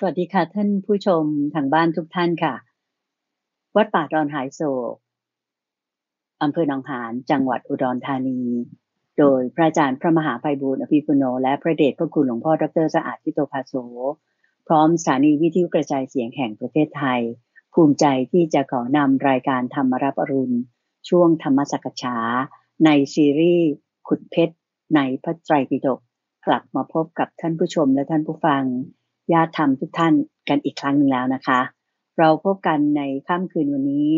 สวัสดีค่ะท่านผู้ชมทางบ้านทุกท่านค่ะ วัดป่าดอนหายโศกอำเภอหนองหานจังหวัดอุดรธานี โดยพระอาจารย์พระมหาไพบูลอภิปุโนและพระเดชพระคุณหลวงพ่อดรสะอาดพิโตภาโสพร้อมสถานีวิทยุกระจายเสียงแห่งประเทศไทย ภูมิใจที่จะขอนำรายการธรรมรับอรุณ ช่วงธรรมสักฉาในซีรีส์ขุดเพชรในพระไตรปิฎกกลับมาพบกับท่านผู้ชมและท่านผู้ฟังญาติธรรมทุกท่านกันอีกครั้งหนึ่งแล้วนะคะ เราพบกันในค่ำคืนวันนี้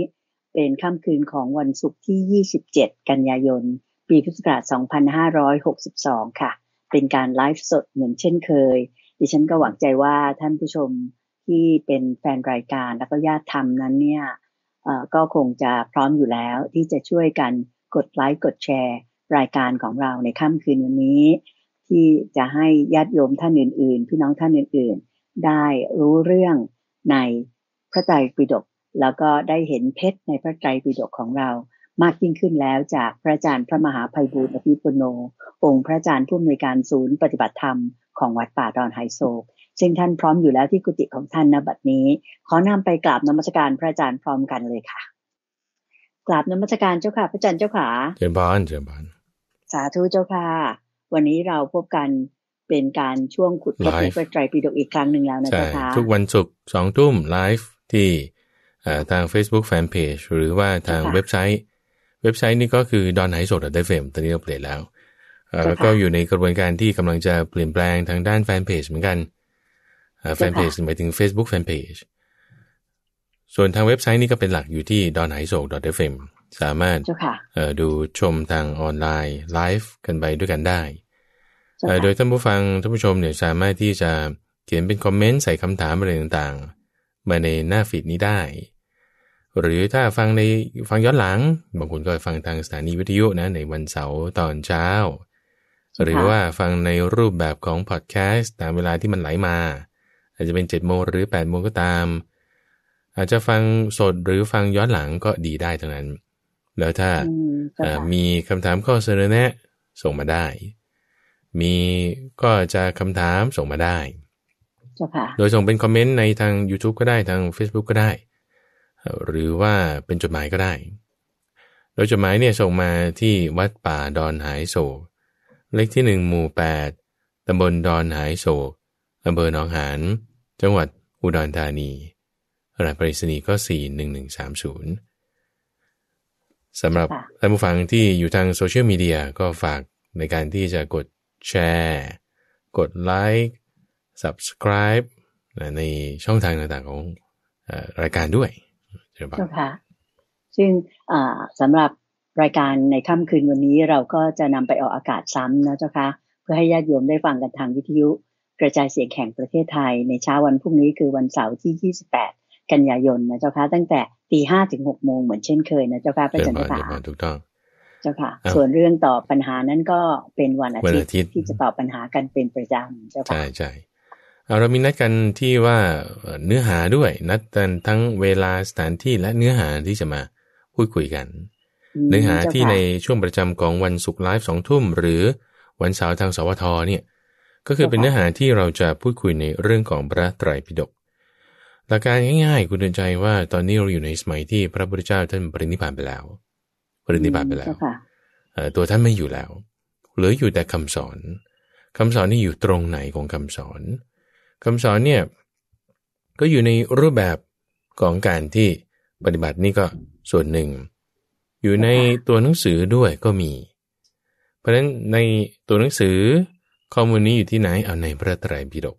เป็นค่ำคืนของวันศุกร์ที่ 27 กันยายน ปีพุทธศักราช 2562 ค่ะ เป็นการไลฟ์สดเหมือนเช่นเคย ดิฉันก็หวังใจว่าท่านผู้ชมที่เป็นแฟนรายการแล้วก็ญาติธรรมนั้นเนี่ยก็คงจะพร้อมอยู่แล้วที่จะช่วยกันกดไลค์กดแชร์ รายการของเราในค่ำคืนวันนี้ที่จะให้ญาติโยมท่านอื่น ๆ พี่น้องท่านอื่น ๆ ได้รู้เรื่องในพระไตรปิฎกแล้วก็ได้เห็นเพชรในพระไตรปิฎกของเรา มากยิ่งขึ้นแล้วจากพระอาจารย์พระมหาภัยบูรณ์อภิปุโน องค์พระอาจารย์ผู้อำนวยการศูนย์ปฏิบัติธรรมของวัดป่าดอนไฮโซซึ่งท่านพร้อมอยู่แล้วที่กุฏิของท่านณบัดนี้ ขอนำไปกราบนมัสการพระอาจารย์พร้อมกันเลยค่ะ กราบนมัสการเจ้าค่ะพระอาจารย์เจ้าค่ะเจริญพานเจริญพาน สาธุเจ้าค่ะวันนี้เราพบกันเป็นการช่วงขุดพระพระไตรปิฎกอีกครั้งหนึ่งแล้วนะคะทุกวันศุกร์สองทุ่มไลฟ์ที่ทาง Facebook Fanpage หรือว่าทางเว็บไซต์เว็บไซต์นี่ก็คือดอ d o สด a ด s เฟรมตอนนี้เราเปลี่ยนแล้วแล้วก็อยู่ในกระบวนการที่กำลังจะเปลี่ยนแปลงทางด้านแฟนเพจเหมือนกันแฟนเพจหมายถึง Facebook Fanpage ส่วนทางเว็บไซต์นี่ก็เป็นหลักอยู่ที่ d o n h a i s o d f m สามารถดูชมทางออนไลน์ ไลฟ์กันไปด้วยกันได้ โดยท่านผู้ฟังท่านผู้ชมเนี่ยสามารถที่จะเขียนเป็นคอมเมนต์ใส่คำถามอะไรต่างๆ มาในหน้าฟีดนี้ได้ หรือถ้าฟังในฟังย้อนหลัง บางคนก็ฟังทางสถานีวิทยุนะในวันเสาร์ตอนเช้า หรือว่าฟังในรูปแบบของพอดแคสต์ตามเวลาที่มันไหลมา อาจจะเป็น7จ็ดโมงหรือ8ปดโมงก็ตาม อาจจะฟังสดหรือฟังย้อนหลังก็ดีได้ทั้งนั้นแล้วถ้ามีคำถามข้อเสนอแนะส่งมาได้ มีก็จะคำถามส่งมาได้ โดยส่งเป็นคอมเมนต์ในทาง YouTube ก็ได้ทาง Facebook ก็ได้ หรือว่าเป็นจดหมายก็ได้ โดยจดหมายเนี่ยส่งมาที่วัดป่าดอนหายโศกเลขที่หนึ่งหมู่แปดตำบลดอนหายโศกอำเภอหนองหานจังหวัดอุดรธานีรหัสไปรษณีย์ก็41130สำหรับท่านผู้ฟังที่อยู่ทางโซเชียลมีเดียก็ฝากในการที่จะกดแชร์กดไลค์ subscribe ในช่องทางต่างๆของรายการด้วยเจ้าค่ะซึ่งสำหรับรายการในค่ำคืนวันนี้เราก็จะนำไปออกอากาศซ้ำนะเจ้าค่ะเพื่อให้ญาติโยมได้ฟังกันทางวิทยุกระจายเสียงแข่งประเทศไทยในเช้าวันพรุ่งนี้คือวันเสาร์ที่ 28 กันยายนนะเจ้าค่ะตั้งแต่ตีห้าถึงหกโมงเหมือนเช่นเคยนะเจ้าค่ะพระอาจารย์ค่ะถูกต้องเจ้าค่ะ ส่วนเรื่องตอบปัญหานั้นก็เป็นวันอาทิตย์ที่จะตอบปัญหากันเป็นประจำเจ้าค่ะใช่ใช่เรามีนัดกันที่ว่าเนื้อหาด้วยนัดกันทั้งเวลาสถานที่และเนื้อหาที่จะมาพูดคุยกัน เนื้อหาที่ในช่วงประจำของวันศุกร์ไลฟ์สองทุ่มหรือวันเสาร์ทางสวทเนี่ย ก็คือเป็นเนื้อหาที่เราจะพูดคุยในเรื่องของพระไตรปิฎกหลักการง่ายๆ คุณเดินใจว่าตอนนี้เราอยู่ในสมัยที่พระพุทธเจ้าท่านปรินิพพานไปแล้ว ปรินิพพานไปแล้ว ตัวท่านไม่อยู่แล้ว เหลืออยู่แต่คำสอน คำสอนนี่อยู่ตรงไหนของคำสอน คำสอนเนี่ยก็อยู่ในรูปแบบของการที่ปฏิบัตินี่ก็ส่วนหนึ่ง อยู่ในตัวหนังสือด้วยก็มี เพราะฉะนั้นในตัวหนังสือข้อมูลนี้อยู่ที่ไหนเอาในพระไตรปิฎก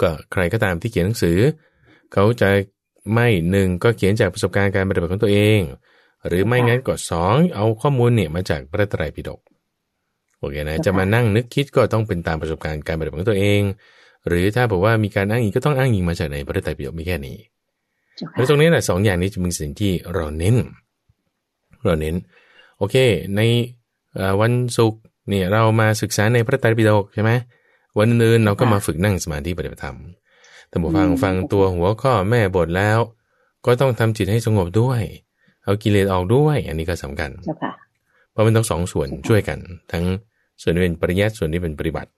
ก็ ใครก็ตามที่เขียนหนังสือ เขาจะไม่หนึ่งก็เขียนจากประสบการณ์การปฏิบัติของตัวเองหรือไม่งั้นก็สองเอาข้อมูลเนี่ยมาจากพระไตรปิฎกโอเคนะจะมานั่งนึกคิดก็ต้องเป็นตามประสบการณ์การปฏิบัติของตัวเอง หรือถ้าบอกว่ามีการอ้างอิงก็ต้องอ้างอิงมาจากในพระไตรปิฎกมีแค่นี้แล้วตรงนี้แหละสองอย่างนี้จะเป็นสิ่งที่เราเน้นเราเน้นโอเคในวันศุกร์เนี่ยเรามาศึกษาในพระไตรปิฎกใช่ไหมวันอื่นเราก็มาฝึกนั่งสมาธิปฏิบัติธรรมต่าุฟังฟังตัวหัวข้อแม่บทแล้ว ก็ต้องทำจิตให้สงบด้วย เอากิเลสออกด้วย อันนี้ก็สำคัญเพราะมันต้องสองส่วนช่วยกัน ทั้งส่วนที่เป็นปริยัติส่วนที่เป็นปฏิบัติ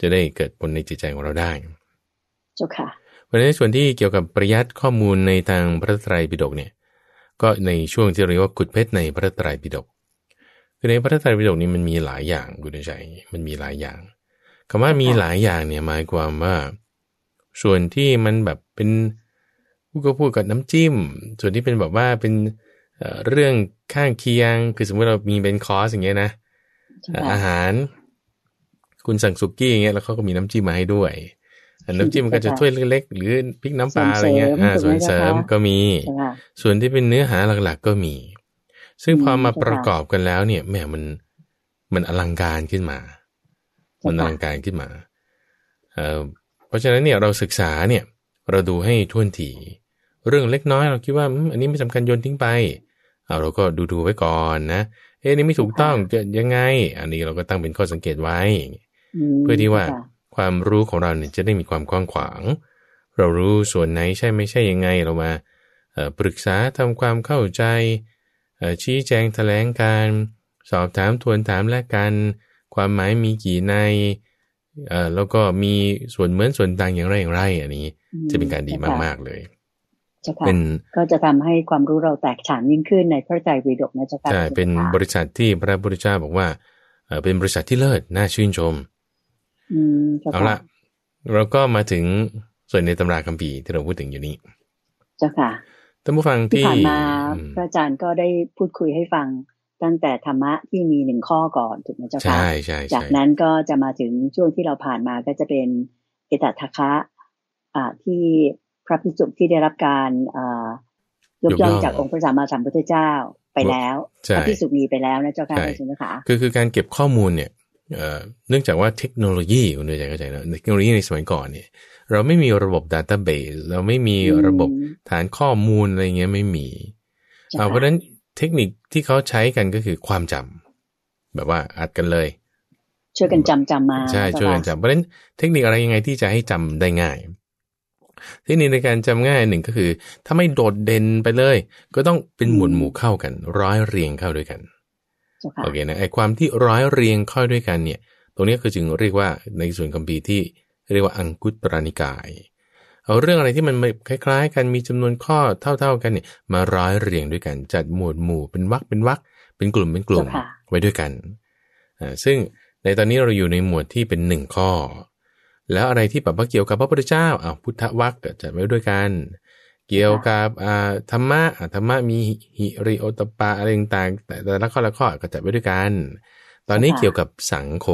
จะได้เกิดผลในจิตใจของเราได้เจ้าค่ะวันนี้ส่วนที่เกี่ยวกับปริยัติข้อมูลในทางพระไตรปิฎกเนี่ย ก็ในช่วงที่เรียกว่าขุดเพชรในพระไตรปิฎกคือในพระไตรปิฎกนี้มันมีหลายอย่างคุณใจมันมีหลายอย่างคำว่ามีหลายอย่างเนี่ยหมายความว่า ส่วนที่มันแบบเป็นผู้ก็พูดกับน้ำจิ้ม ส่วนที่เป็นแบบว่าเป็นเรื่องข้างเคียงคือสมมติเรามีเป็นคอสอย่างเงี้ยนะอาหาร คุณสั่งสุกี้อย่างเงี้ยแล้วเขาก็มีน้ำจิ้มมาให้ด้วยน้ำจิ้มมันก็จะถ้วยเล็กๆหรือพริกน้ำปลาอะไรเงี้ยส่วนเสริมก็มี ส่วนที่เป็นเนื้อหาหลัก ๆ ก็มี ซึ่งพอมาประกอบกันแล้วเนี่ยแหมมันมันอลังการขึ้นมามันอลังการขึ้นมาเเพราะฉะนั้นเนี่ยเราศึกษาเนี่ยเราดูให้ท่วนที เรื่องเล็กน้อยเราคิดว่าอันนี้ไม่สำคัญโยนทิ้งไปเอาเราก็ดูดูไว้ก่อนนะ เอ๊นี่ไม่ถูกต้องจะยังไง อันนี้เราก็ตั้งเป็นข้อสังเกตไว้เพื่อที่ว่าความรู้ของเราเนี่ยจะได้มีความกว้างขวาง เรารู้ส่วนไหนใช่ไม่ใช่ยังไง เรามาปรึกษาทำความเข้าใจชี้แจงแถลงการ สอบถามทวนถามและกันความหมายมีกี่ใน เอ่อ แล้วก็มีส่วนเหมือนส่วนต่างอย่างไรอย่างไร อันนี้ จะเป็นการดีมากๆเลยเป็นก็จะทำให้ความรู้เราแตกฉานยิ่งขึ้นในพระใจวีดกนะเจ้าค่ะใช่เป็นบริษัทที่พระพุทธเจ้าบอกว่าเป็นบริษัทที่เลิศน่าชื่นชมอเอาละเราก็มาถึงส่วนในตำราคัมภีร์ที่เราพูดถึงอยู่นี้ เจ้าค่ะ ท่านผู้ฟังที่ผ่านมา พระอาจารย์ก็ได้พูดคุยให้ฟังตั้งแต่ธรรมะที่มีหนึ่งข้อก่อนถูกไหมเจ้าค่ะใช่ใช่จากนั้นก็จะมาถึงช่วงที่เราผ่านมาก็จะเป็นเอตัทคะอ่าที่พระพิสุที่ได้รับการอ่ายกย่องจากองค์พระสัมมาสัมพุทธเจ้าไปแล้ว พระพิสุมีไปแล้วนะเจ้าค่ะคือคือการเก็บข้อมูลเนี่ยเนื่องจากว่าเทคโนโลยีคุณเเข้าใจนะเทคโนโลยีในสมัยก่อนเนี่ย เราไม่มีระบบดัตต้าเบสเราไม่มีระบบฐานข้อมูลอะไรเงี้ยไม่มีเพราะฉะนั้นเทคนิคที่เขาใช้กันก็คือความจำ แบบว่าอัดกันเลย ช่วยกันจำจำมาใช่ช่วยกันจำเพราะฉะนั้นเทคนิคอะไรยังไง ที่จะให้จำได้ง่ายเทคนิคในการจำง่ายหนึ่งก็คือ ถ้าไม่โดดเด่นไปเลย ก็ต้องเป็นหมวดหมู่เข้ากัน ร้อยเรียงเข้าด้วยกันโอเคนะไอ้ความที่ร้อยเรียงเข้าด้วยกันเนี่ยตรงนี้คือจึงเรียกว่าในส่วนคัมภีร์ที่ เรียกว่าอังคุตรานิกายเอาเรื่องอะไรที่มันคล้าย ๆกันมีจำนวนข้อเท่าๆกันเนี่ยมาร้อยเรียงด้วยกัน จัดหมวดหมู่เป็นวักเป็นวักเป็นกลุ่มเป็นกลุ่มไว้ด้วยกันอ่าซึ่งในตอนนี้เราอยู่ในหมวดที่เป็นหนึ่งข้อ แล้วอะไรที่แบบว่าเกี่ยวกับพระพุทธเจ้าอ่าพุทธวักจัดไว้ด้วยกัน เกี่ยวกับอ่าธรรมะธรรมะมีหิริโอตปาอะไรต่างๆแต่ละข้อละข้อก็จัดไว้ด้วยกันตอนนี้เกี่ยวกับสังโฆ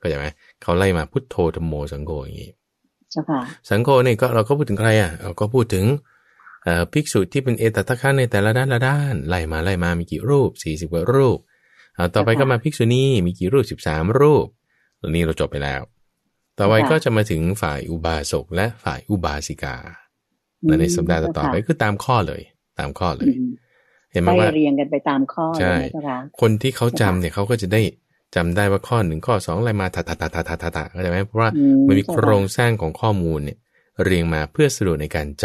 ก็ใช่ไหมเขาไล่มาพุทโธธรรมโมสังโฆอย่างนี้จ้าค่ะสังโฆเนี่ยก็เราก็พูดถึงใครอ่ะเราก็พูดถึงภิกษุที่เป็นเอตตะคะในแต่ละด้านละด้านไล่มาไล่มามีกี่รูป40กว่ารูปต่อไปก็มาภิกษุณีมีกี่รูป13รูปตอนนี้เราจบไปแล้ว ต่อไปก็จะมาถึงฝ่ายอุบาสกและฝ่ายอุบาสิกา ในสัปดาห์ต่อไปคือตามข้อเลย ตามข้อเลย เห็นไหมว่าเรียงกันไปตามข้อใช่คนที่เขาจำเนี่ยเขาก็จะได้จำได้ว่าข้อหนึ่งข้อสองอะไรมาตาตาตาต็ตะตตเข้าใจไหมเพราะว่ามันมีโครงสร้างของข้อมูลเนี่ย เรียงมาเพื่อสะดวกในการจ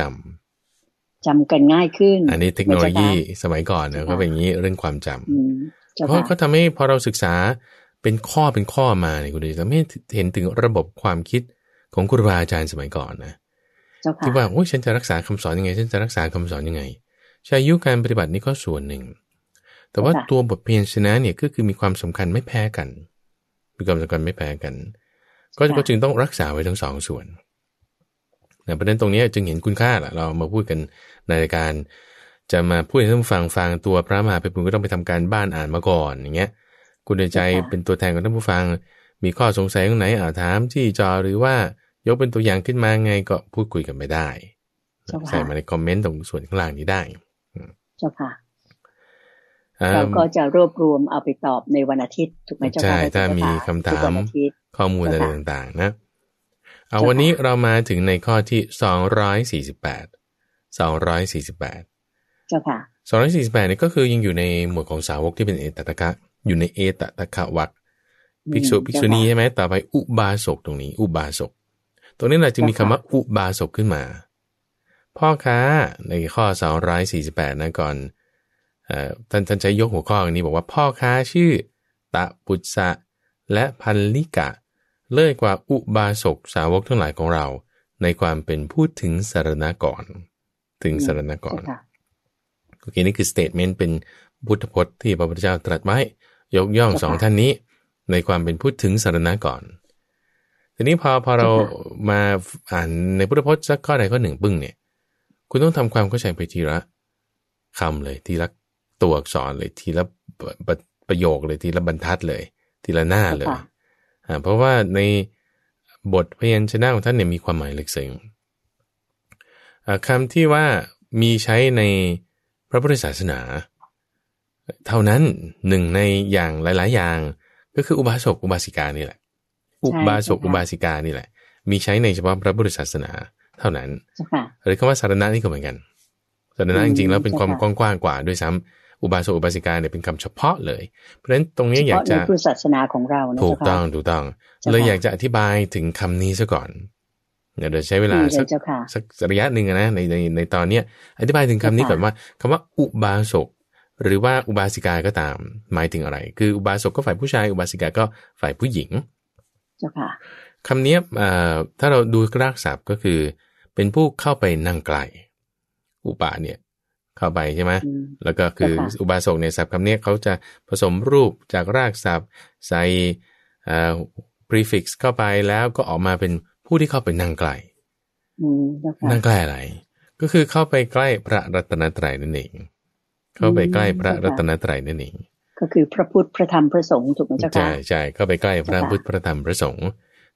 ำ จำกันง่ายขึ้น อันนี้เทคโนโลยีสมัยก่อนเน่ะก็เป็นอย่างนี้เรื่องความจำ เพราะเขาทาให้พอเราศึกษาเป็นข้อเป็นข้อมาเนี่ยคุณดูจะไม่เห็นถึงระบบความคิดของครูบาอาจารย์สมัยก่อนนะที่ว่าโอ้ยฉันจะรักษาคำสอนยังไง ฉันจะรักษาคำสอนยังไง ใช้ยุคการปฏิบัตินี่ก็ส่วนหนึ่งแต่ว่าตัวบทเพียรชนะเนี่ยก็คือมีความสำคัญไม่แพ้กัน มีความสำคัญไม่แพ้กัน ก็จึงต้องรักษาไว้ทั้งสองส่วนนะประเด็นตรงนี้จึงเห็นคุณค่าละเรามาพูดกันในรายการ จะมาพูดให้ท่านฟังฟังตัวพระมหาไปพุณก็ต้องไปทำการบ้านอ่านมาก่อนอย่างเงี้ย คุณเดนใจเป็นตัวแทนของท่านผู้ฟัง มีข้อสงสัยตรงไหนอาถามที่จอหรือว่ายกเป็นตัวอย่างขึ้นมาไง ก็พูดคุยกันไม่ได้ใส่มาในคอมเมนต์ตรงส่วนข้างล่างนี้ได้เจ้าค่ะเราก็จะรวบรวมเอาไปตอบในวันอาทิตย์ถูกไหมเจ้าค่ะใช่ถ้ามีคำถามข้อมูลอะไรต่างๆนะเอาวันนี้เรามาถึงในข้อที่สองร้อยสี่สิบแปดสองร้อยสี่สิบแปดเจ้าค่ะสองร้อยสี่สิบแปดนี่ก็คือยังอยู่ในหมวดของสาวกที่เป็นเอตตะกะอยู่ในเอตตะกะวักภิกษุภิกษุณีใช่ไหมต่อไปอุบาสกตรงนี้ อุบาสกตรงนี้เราจึงมีคำว่าอุบาสกขึ้นมา พ่อค้าในข้อสองร้อยสี่สิบแปดนะก่อนท่านท่านใช้ยกหัวข้ออันนี้บอกว่าพ่อค้าชื่อตะปุษะและพันลิกะ เลิศกว่าอุบาสกสาวกทั้งหลายของเรา ในความเป็นพูดถึงสารณะก่อนถึงสารณะก่อนโอเคนี่คือสเตทเมนต์เป็นพุทธพจน์ที่พระพุทธเจ้าตรัสไว้ยกย่องสองท่านนี้ ในความเป็นพูดถึงสารณะก่อน ทีนี้พอพอเรามาอ่านในพุทธพจน์สักข้อใดข้อหนึ่งปึ้งเนี่ยคุณต้องทำความเข้าใจไปทีละคำเลยทีละตัวอักษรเลยทีละประโยคเลยทีละบรรทัดเลย ทีละหน้าเลยเพราะว่าในบทพยัญชนะของท่านเนี่ยมีความหมายลึกซึ้งคำที่ว่ามีใช้ในพระพุทธศาสนา เท่านั้นหนึ่งในอย่างหลาย ๆ อย่างก็คือ อุบาสกอุบาสิกานี่แหละ อุบาสกอุบาสิกานี่แหละ มีใช้ในเฉพาะพระพุทธศาสนาเท่านั้นหรือคำว่าสารณะนี่ก็เหมือนกันสารณะจริงๆแล้วเป็นความกว้างกว่าด้วยซ้ำอุบาสกอุบาสิกาเนี่ยเป็นคำเฉพาะเลย เพราะฉะนั้นตรงนี้อยากจะคือศาสนาของเราถูกต้องถูกต้องเลยอยากจะอธิบายถึงคำนี้ซะก่อนเดี๋ยวใช้เวลาสักสักระยะหนึ่งนะในในในตอนเนี้ยอธิบายถึงคำนี้ก่อนว่าคำว่าอุบาสก หรือว่าอุบาสิกาก็ตาม หมายถึงอะไร คืออุบาสกก็ฝ่ายผู้ชายอุบาสิกาก็ฝ่ายผู้หญิงเจ้าค่ะคำนี้ถ้าเราดูรากศัพท์ก็คือ เป็นผู้เข้าไปนั่งไกล อุปาเนี่ยเข้าไปใช่ไหม แล้วก็คืออุบาสกเนี่ยศัพท์คำนี้เขาจะผสมรูปจากรากศัพท์ใส่ prefix เข้าไปแล้วก็ออกมาเป็นผู้ที่เข้าไปนั่งไกลนั่งใกล้อะไร ก็คือเข้าไปใกล้พระรัตนตรัยนั่นเอง เข้าไปใกล้พระรัตนตรัยนั่นเอง ก็คือพระพุทธพระธรรมพระสงฆ์ถูกไหมเจ้าค่ะใช่ใช่เข้าไปใกล้พระพุทธพระธรรมพระสงฆ์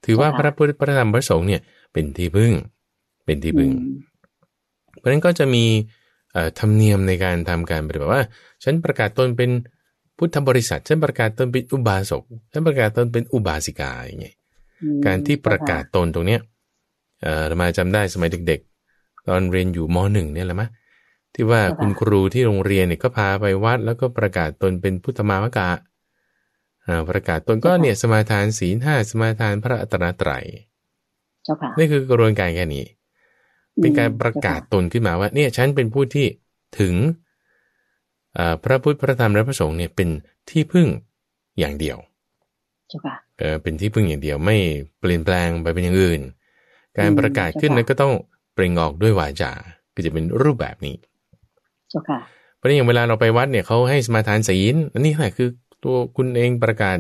ถือว่าพระพุทธพระธรรมพระสงฆ์เนี่ย เป็นที่พึ่ง เป็นที่พึ่งเพราะนั้นก็จะมีธรรมเนียมในการทำการปฏิบัติว่าฉันประกาศตนเป็นพุทธบริษัทฉันประกาศตนเป็นอุบาสกฉันประกาศตนเป็นอุบาสิกาอย่างเงี้ยการที่ประกาศตนตรงเนี้ยเออมาจำได้สมัยเด็กๆ ตอนเรียนอยู่มหนึ่งเนี่ยแหละมะที่ว่าคุณครูที่โรงเรียนเนี่ยก็พาไปวัด แล้วก็ประกาศตนเป็นพุทธมามกะประกาศตนก็เนี่ยสมาทานศีลห้าสมาทานพระอัตนาตรัยนี่คือกระบวนการแค่นี้เป็นการประกาศตนขึ้นมาว่าเนี่ยฉันเป็นผู้ที่ถึงพระพุทธพระธรรมและพระสงฆ์เนี่ยเป็นที่พึ่งอย่างเดียวเป็นที่พึ่งอย่างเดียว ไม่เปลี่ยนแปลงไปเป็นอย่างอื่น การประกาศขึ้นนั้นก็ต้องเปล่งออกด้วยวาจาก็จะเป็นรูปแบบนี้เพราะนี้อย่างเวลาเราไปวัดเนี่ยเขาให้สมาทานศีลอันนี้แหละคือตัวคุณเองประกาศ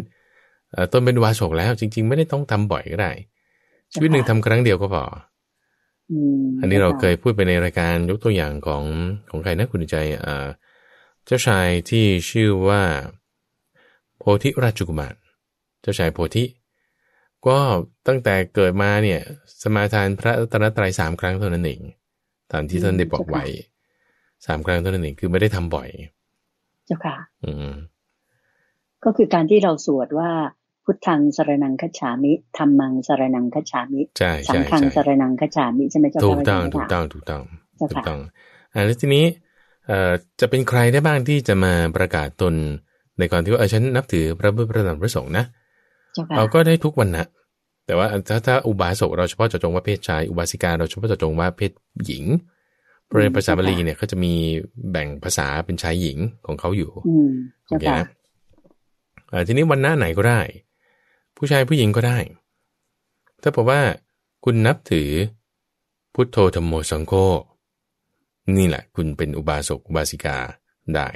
ต้นเป็นวาสกแล้วจริงๆไม่ได้ต้องทำบ่อยก็ได้ชีวิตหนึ่งทำครั้งเดียวก็พออันนี้เราเคยพูดไปในรายการยกตัวอย่างของของใครนะ คุณใจ อ่าเจ้าชายที่ชื่อว่า โพธิราชกุมาร เจ้าชายโพธิ ก็ตั้งแต่เกิดมาเนี่ย สมาทานพระตรัตรัยสามครั้งเท่านั้นเองตามที่ท่านได้บอกไว้ สามครั้งเท่านั้นเอง คือไม่ได้ทำบ่อย เจ้าค่ะ อืม ก็คือการที่เราสวดว่าพุทธังสรนังคจฉามิธรรมังสรนังคจฉามิสังฆังสรนังคจฉามิใช่ไหมเจ้าค่ะถูกต้องถูกต้อง ถูกต้อง ถูกต้องอ่าแล้วทีนี้ เอ่อ จะเป็นใครได้บ้างที่จะมาประกาศตนในก่อนที่ว่าเออฉันนับถือพระพุทธพระธรรมพระสงฆ์นะเราก็ได้ทุกวันนะแต่ว่าถ้าถ้าอุบาสก เราเฉพาะเจาะจงว่าเพศชาย อุบาสิกาเราเฉพาะเจาะจงว่าเพศหญิงเพราะนภาษาบาลีเนี่ยเขาจะมีแบ่งภาษาเป็นชายหญิงของเขาอยู่โอเคนะทีนี้วันหน้าไหนก็ได้ผู้ชายผู้หญิงก็ได้ ถ้าบอกว่าคุณนับถือพุทโธธรรมโมสังโฆ นี่แหละ คุณเป็นอุบาสกอุบาสิกาได้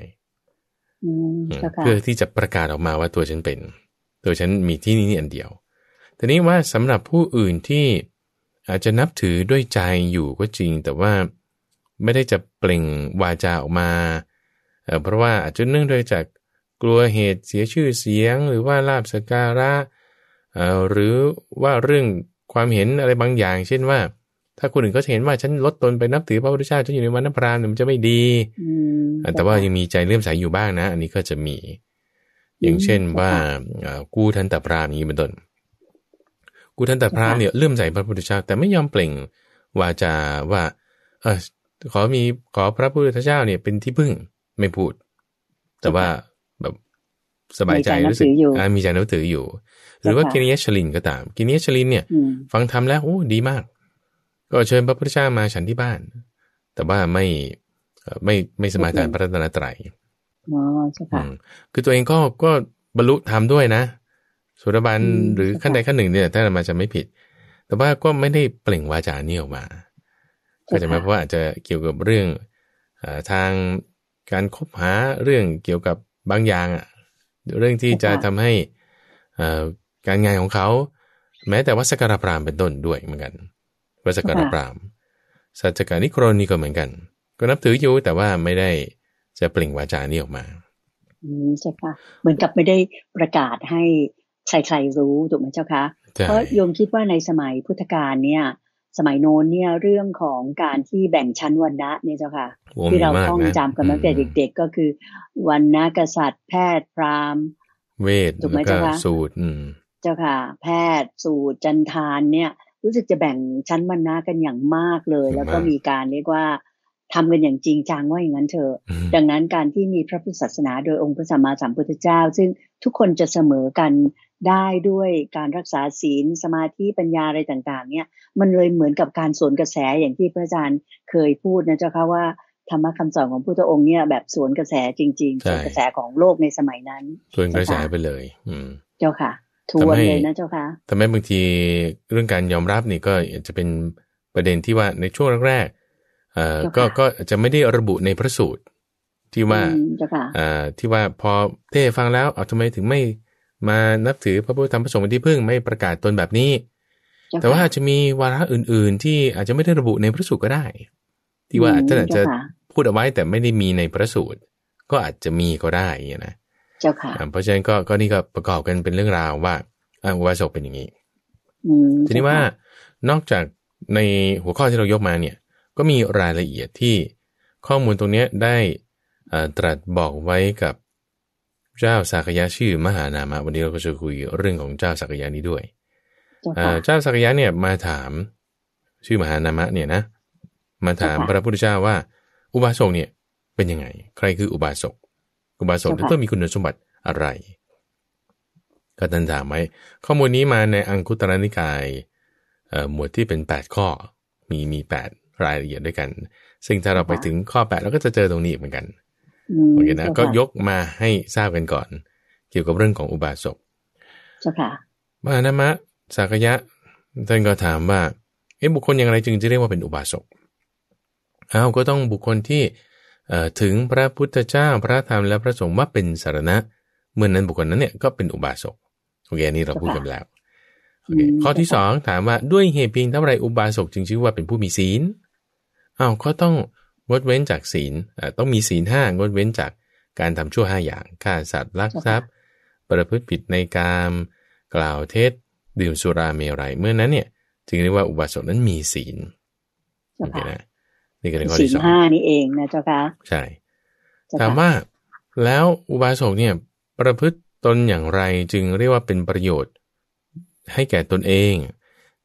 เพื่อที่จะประกาศออกมาว่าตัวฉันเป็น ตัวฉันมีที่นี่นี่อันเดียว แต่นี้ว่าสำหรับผู้อื่นที่อาจจะนับถือด้วยใจอยู่ก็จริง แต่ว่าไม่ได้จะเปล่งวาจาออกมา เพราะว่าอาจจะเนื่องโดยจากกลัวเหตุเสียชื่อเสียงหรือว่าลาบสการะหรือว่าเรื่องความเห็นอะไรบางอย่าง เช่นว่า ถ้าคนอื่นเขจะเห็นว่าฉันลดตนไปนับถือพระพุทธเจ้าฉันอยู่ในวันนัพรามเนี่ยมันจะไม่ดีอแต่ว่ายังมีใจเลื่อมใสอยู่บ้างนะ อันนี้ก็จะมี อย่างเช่นว่ากู้ทันตพรามนี้เป็นต้นกู้ทันตพรามเนี่ยเลื่อมใสพระพุทธเจ้าแต่ไม่ยอมเปล่งวาจาว่าเออขอมีขอพระพุทธเจ้าเนี่ยเป็นที่พึ่งไม่พูด แต่ว่าแบบสบายใจ รู้สึกมีใจนับถืออยู่ หรือว่ากินเยชลินก็ตาม กินเยชลินเนี่ย ฟังทำแล้วโอ้ดีมาก ก็เชิญพระพุทธเจ้ามาฉันที่บ้าน แต่ว่าไม่ไม่ไม่สมาทานพระรัตนตรัยอ๋อใช่ค่ะคือตัวเองก็ก็บรรลุธรรมด้วยนะสุรบันหรือขั้นใดขั้นหนึ่งเนี่ยถ้ามาจะไม่ผิด แต่ว่าก็ไม่ได้เปล่งวาจาเนี่ออกมา ก็จะหมายพราะว่าอาจจะเกี่ยวกับเรื่องทางการคบหาเรื่องเกี่ยวกับบางอย่างอ่ะเรื่องที่จะทำให้การงานของเขา แม้แต่วัสการพรามเป็นต้นด้วยเหมือนกันวัสการพรามสัจจการนิโครนี่ก็เหมือนกัน ก็นับถืออยู่ แต่ว่าไม่ได้จะเปล่งวาจานี้ออกมาอืมใช่ค่ะเหมือนกับไม่ได้ประกาศให้ใครๆรู้ถูกไหมเจ้าคะเพราะโยมคิดว่าในสมัยพุทธกาลเนี่ยสมัยโน้นเนี่ยเรื่องของการที่แบ่งชั้นวรรณะ เนี่ยเจ้าค่ะที่เราต้องจำกันตั้งแต่เด็ก ๆ ก็คือวรรณะกษัตริย์ แพทย์พราหมณ์เวทถูกไหมเจ้าค่ะสูตรเจ้าค่ะ แพทย์สูตรจันทานเนี่ย รู้สึกจะแบ่งชั้นวรรณะกันอย่างมากเลย แล้วก็มีการเรียกว่าทำกันอย่างจริงจังว่าอย่างนั้นเถอะ ดังนั้นการที่มีพระพุทธศาสนาโดยองค์พระสัมมาสัมพุทธเจ้า ซึ่งทุกคนจะเสมอกันได้ด้วยการรักษาศีลสมาธิปัญญาอะไรต่างๆ เนี่ยมันเลยเหมือนกับการสวนกระแสอย่างที่พระอาจารย์เคยพูดนะเจ้าค่ะว่าธรรมะคำสอนของพุทธองค์เนี่ย แบบสวนกระแสจริงๆสวนกระแสของโลกในสมัยนั้นสวนกระแสไปเลย อืมเจ้าค่ะทวนเลยนะเจ้าค่ะทำไมบางทีเรื่องการยอมรับนี่ก็จะเป็นประเด็นที่ว่าในช่วงแรกๆเอ่อก็ก็จะไม่ได้ระบุในพระสูตรที่ว่าอ่าที่ว่าพอเทศฟังแล้วเอาทำไมถึงไม่มานับถือพระพุทธธรรมพระสงฆ์เป็นที่พึ่งไม่ประกาศตนแบบนี้ แต่ว่าอาจจะมีวาระอื่นๆที่อาจจะไม่ได้ระบุในพระสูตรก็ได้ ที่ว่าาจานอาจจะพูดเอาไว้แต่ไม่ได้มีในพระสูตร ก็อาจจะมีก็ได้เนี่ยนะเพราะฉะนั้นก็ก็นี่ก็ประกอบกันเป็นเรื่องราวว่าอาอุบาสกเป็นอย่างนี้ทีนี้ว่านอกจากในหัวข้อที่เรายกมาเนี่ย ก็มีรายละเอียดที่ข้อมูลตรงนี้ได้ตรัสบอกไว้กับเจ้าสักยะชื่อมหานามะวันนี้เราก็จะคุยเรื่องของเจ้าสักยะนี้ด้วย เจ้าสักยะเนี่ยมาถามชื่อมหานามะเนี่ยนะมาถามพระพุทธเจ้าว่า อุบาสกเนี่ยเป็นยังไง ใครคืออุบาสก อุบาสกต้องมีคุณสมบัติอะไร ก็ท่านถามไว้ข้อมูลนี้มาในอังคุตรนิกายหมวดที่เป็น8ข้อมีมี8รายละเอียดด้วยกันซึ่งถ้าเราไปถึงข้อ8เราก็จะเจอตรงนี้อีกเหมือนกันโอเคนะก็ยกมาให้ทราบกันก่อนเกี่ยวกับเรื่องของอุบาสกเจ้าค่ะมานามะสักยะท่านก็ถามว่าเอ้บุคคลอย่างไรจึงจะเรียกว่าเป็นอุบาสกอ้าวก็ต้องบุคคลที่ถึงพระพุทธเจ้าพระธรรมและพระสงฆ์ว่าเป็นสารณะเมื่อนนั้นบุคคลนั้นเนี่ยก็เป็นอุบาสกโอเคอันนี้เราพูดกันแล้วโอเคข้อที่สอง ถามว่าด้วยเหตุเพียงเท่าไรอุบาสกจึงชื่อว่าเป็นผู้มีศีลอ้าวก็ต้องงดเว้นจากศีลต้องมีศีลห้างดเว้นจากการทำชั่วห้าอย่างฆ่าสัตว์ลักทรัพย์ประพฤติผิดในกามกล่าวเท็จดื่มสุราเมรัยเมื่อนั้นเนี่ย จึงเรียกว่าอุบาสกนั้นมีศีลโอเคนะนี่ก็เป็นข้อที่สองห้านี่เองนะเจ้าค่ะใช่ถามว่าแล้วอุบาสกเนี่ยประพฤติตนอย่างไรจึงเรียกว่าเป็นประโยชน์ให้แก่ตนเอง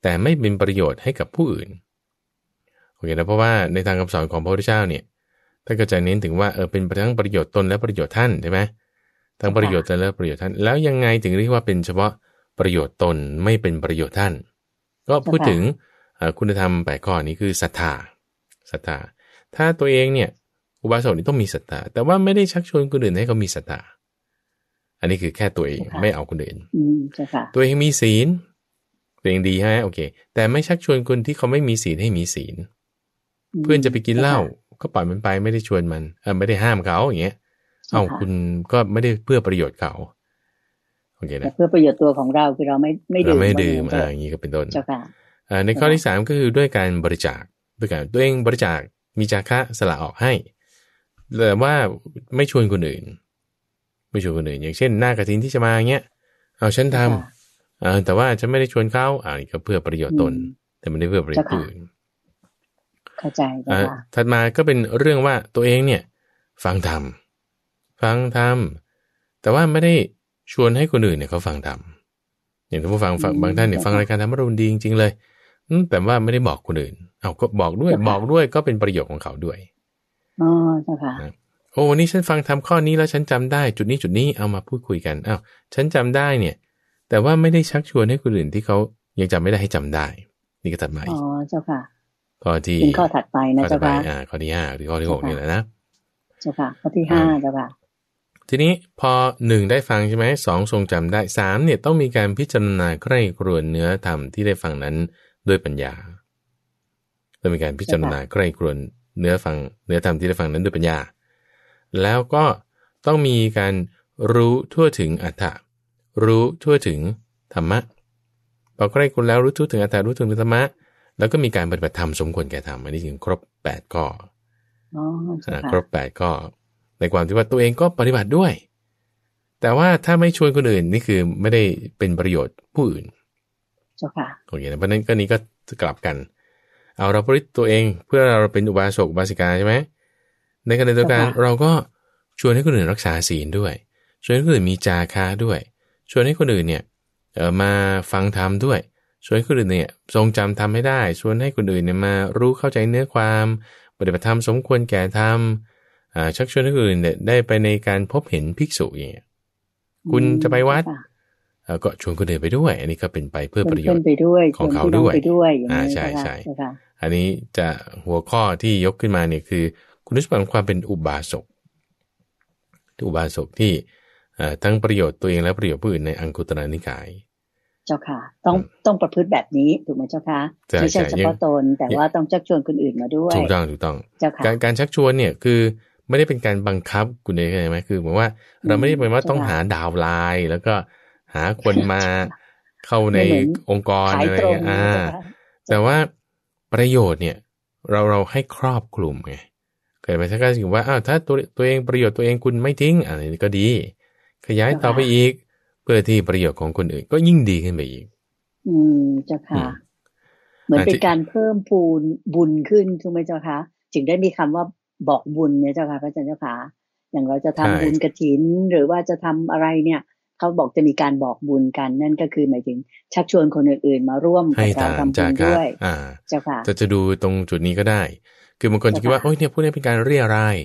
แต่ไม่เป็นประโยชน์ให้กับผู้อื่นโอเคนะเพราะว่าในทางคำสอนของพระพุทธเจ้าเนี่ย ท่านก็จะเน้นถึงว่าเออเป็นทั้งประโยชน์ตนและประโยชน์ท่านใช่ไหมทั้งประโยชน์ตนและประโยชน์ท่าน แล้ว ยังไงถึงเรียกว่าเป็นเฉพาะประโยชน์ตนไม่เป็นประโยชน์ท่าน ก็พูดถึงคุณธรรมแปดข้อนี้คือศรัทธา ศรัทธา ถ้าตัวเองเนี่ยอุบาสกนี่ต้องมีศรัทธา แต่ว่าไม่ได้ชักชวนคนอื่นให้เขามีศรัทธา อันนี้คือแค่ตัวเองไม่เอาคนอื่น ตัวเองมีศีลตัวเองดีใช่ไหมโอเค แต่ไม่ชักชวนคนที่เขาไม่มีศีลให้มีศีลเพื่อนจะไปกินเหล้าก็ปล่อยมันไปไม่ได้ชวนมัน เออไม่ได้ห้ามเขาอย่างเงี้ยเอาคุณก็ไม่ได้เพื่อประโยชน์เขาโอเคนะเพื่อประโยชน์ตัวของเราคือเราไม่ไม่ดื่มไม่ดื่มอ่าอย่างนี้ก็เป็นต้นจ้ะในข้อที่สามก็คือด้วยการบริจาคด้วยการตัวเองบริจาคมีจาคะสละออกให้แต่ว่าไม่ชวนคนอื่น ไม่ชวนคนอื่น อย่างเช่น หน้ากระถินที่จะมาเงี้ยเอาฉันทำแต่ว่าฉันไม่ได้ชวนเขาอ่าก็เพื่อประโยชน์ตน แต่ไม่ได้เพื่อประโยชน์อื่นข้าใจถัดมาก็เป็นเรื่องว่าตัวเองเนี่ย ฟังธรรม ฟังธรรม แต่ว่าไม่ได้ชวนให้คนอื่นเนี่ยเขาฟังธรรมอย่างท่านผู้ฟังฟัง บางท่านเนี่ยฟังรายการธรรมรุนดีจริง ๆ เลย แต่ว่าไม่ได้บอกคนอื่น เอาก็บอกด้วย บอกด้วยก็เป็นประโยชน์ของเขาด้วย อ๋อเจ้าค่ะ โอ้ วันนี้ฉันฟังทำข้อนี้แล้วฉันจำได้ จุดนี้จุดนี้ เอามาพูดคุยกัน อ้าว ฉันจำได้เนี่ย แต่ว่าไม่ได้ชักชวนให้คนอื่นที่เขายังจำไม่ได้ให้จำได้ นี่ก็ตัดมาออ๋อเจ้าค่ะข้อที่ข้อถัดไปนะเจ้าค่ะข้อที่ห้าหรือข้อที่หกนี่แหละนะเจ้าค่ะข้อที่ห้าเจ้าค่ะ ทีนี้พอหนึ่งได้ฟังใช่ไหมสองทรงจำได้สามเนี่ยต้องมีการพิจารณาใกล้กรวนเนื้อธรรมที่ได้ฟังนั้นด้วยปัญญาต้องมีการพิจารณาใกล้กรวนเนื้อฟังเนื้อธรรมที่ได้ฟังนั้นด้วยปัญญา แล้วก็ต้องมีการรู้ทั่วถึงอัตถะรู้ทั่วถึงธรรมะพอใกล้คุนแล้วรู้ทั่วถึงอัตถะรู้ทั่วถึงธรรมะแล้วก็มีการปฏิบัติธรรมสมควรแก่ธรรมอันนี้ถึงครบแปดข้อครบแปดข้อ ในความที่ว่าตัวเองก็ปฏิบัติด้วย แต่ว่าถ้าไม่ชวนคนอื่นนี่คือไม่ได้เป็นประโยชน์ผู้อื่นค่ะโอเคนะเพราะนั้นก็นี้ก็กลับกัน เอาเราผริตตัวเองเพื่อเราเป็นอุบาสกอุบาสิกาใช่ไหม ในขณะเดียวกันเราก็ชวนให้คนอื่นรักษาศีลด้วย ชวนให้คนอื่นมีจาคาด้วย ชวนให้คนอื่นเนี่ยมาฟังธรรมด้วยชวนคนอื่นเนี่ยทรงจำทำให้ได้ชวนให้คนอื่นเนี่ยมารู้เข้าใจเนื้อความปฏิบัติธรรมสมควรแก่ธรรมชักชวนคนอื่นเนี่ยได้ไปในการพบเห็นภิกษุอย่างเียคุณจะไปวัด ก็ชวนคนอื่นไปด้วยอันนี้ก็ เป็นไปเพื่อประโยชน์ของเขาด้วยอ่าใช่ใช่อันนี้จะหัวข้อที่ยกขึ้นมาเนี่ยคือ คุณสมบัติความเป็นอุบาสกอุบาสกที่ทั้งประโยชน์ตัวเองและประโยชน์ผู้อื่นในอังคุตระนิกายจ้าค่ะต้องต้องประพฤติแบบนี้ถูกไหมเจ้าค่ะไม่ใช่เฉพาะตนแต่ว่าต้องชักชวนคนอื่นมาด้วย ถูกต้องถูกต้องเจ้าค่ะการการชักชวนเนี่ยคือไม่ได้เป็นการบังคับคุณเองใช่ไหมคือหมายว่าเราไม่ได้หมายว่าต้องหาดาวไลน์แล้วก็หาคนมาเข้าในองค์กรอะไรอ่าแต่ว่าประโยชน์เนี่ยเราเราให้ครอบคลุมไงเกิดมาถ้าก็ถือว่าอ้าวถ้าตัวตัวเองประโยชน์ตัวเองคุณไม่ทิ้งอะไรก็ดี ขยายต่อไปอีกพื่อที่ประโยชน์ของคนอื่นก็ยิ่งดีขึ้นไปอีก อืมเจ้าค่ะ เหมือนเป็นการเพิ่มปูนบุญขึ้นถูกไหมเจ้าค่ะจึงได้มีคำว่าบอกบุญเนี่ยเจ้าค่ะพระอาจารย์เจ้าค่ะ อย่างเราจะทำบุญกระถินหรือว่าจะทำอะไรเนี่ย เขาบอกจะมีการบอกบุญกัน นั่นก็คือหมายถึง ชักชวนคนอื่นๆ มาร่วมกับการทำบุญด้วยเจ้าค่ะ จะจะดูตรงจุดนี้ก็ได้ คือบางคนจะคิดว่าโอ้ยเนี่ยพูดนี้เป็นการเรียราย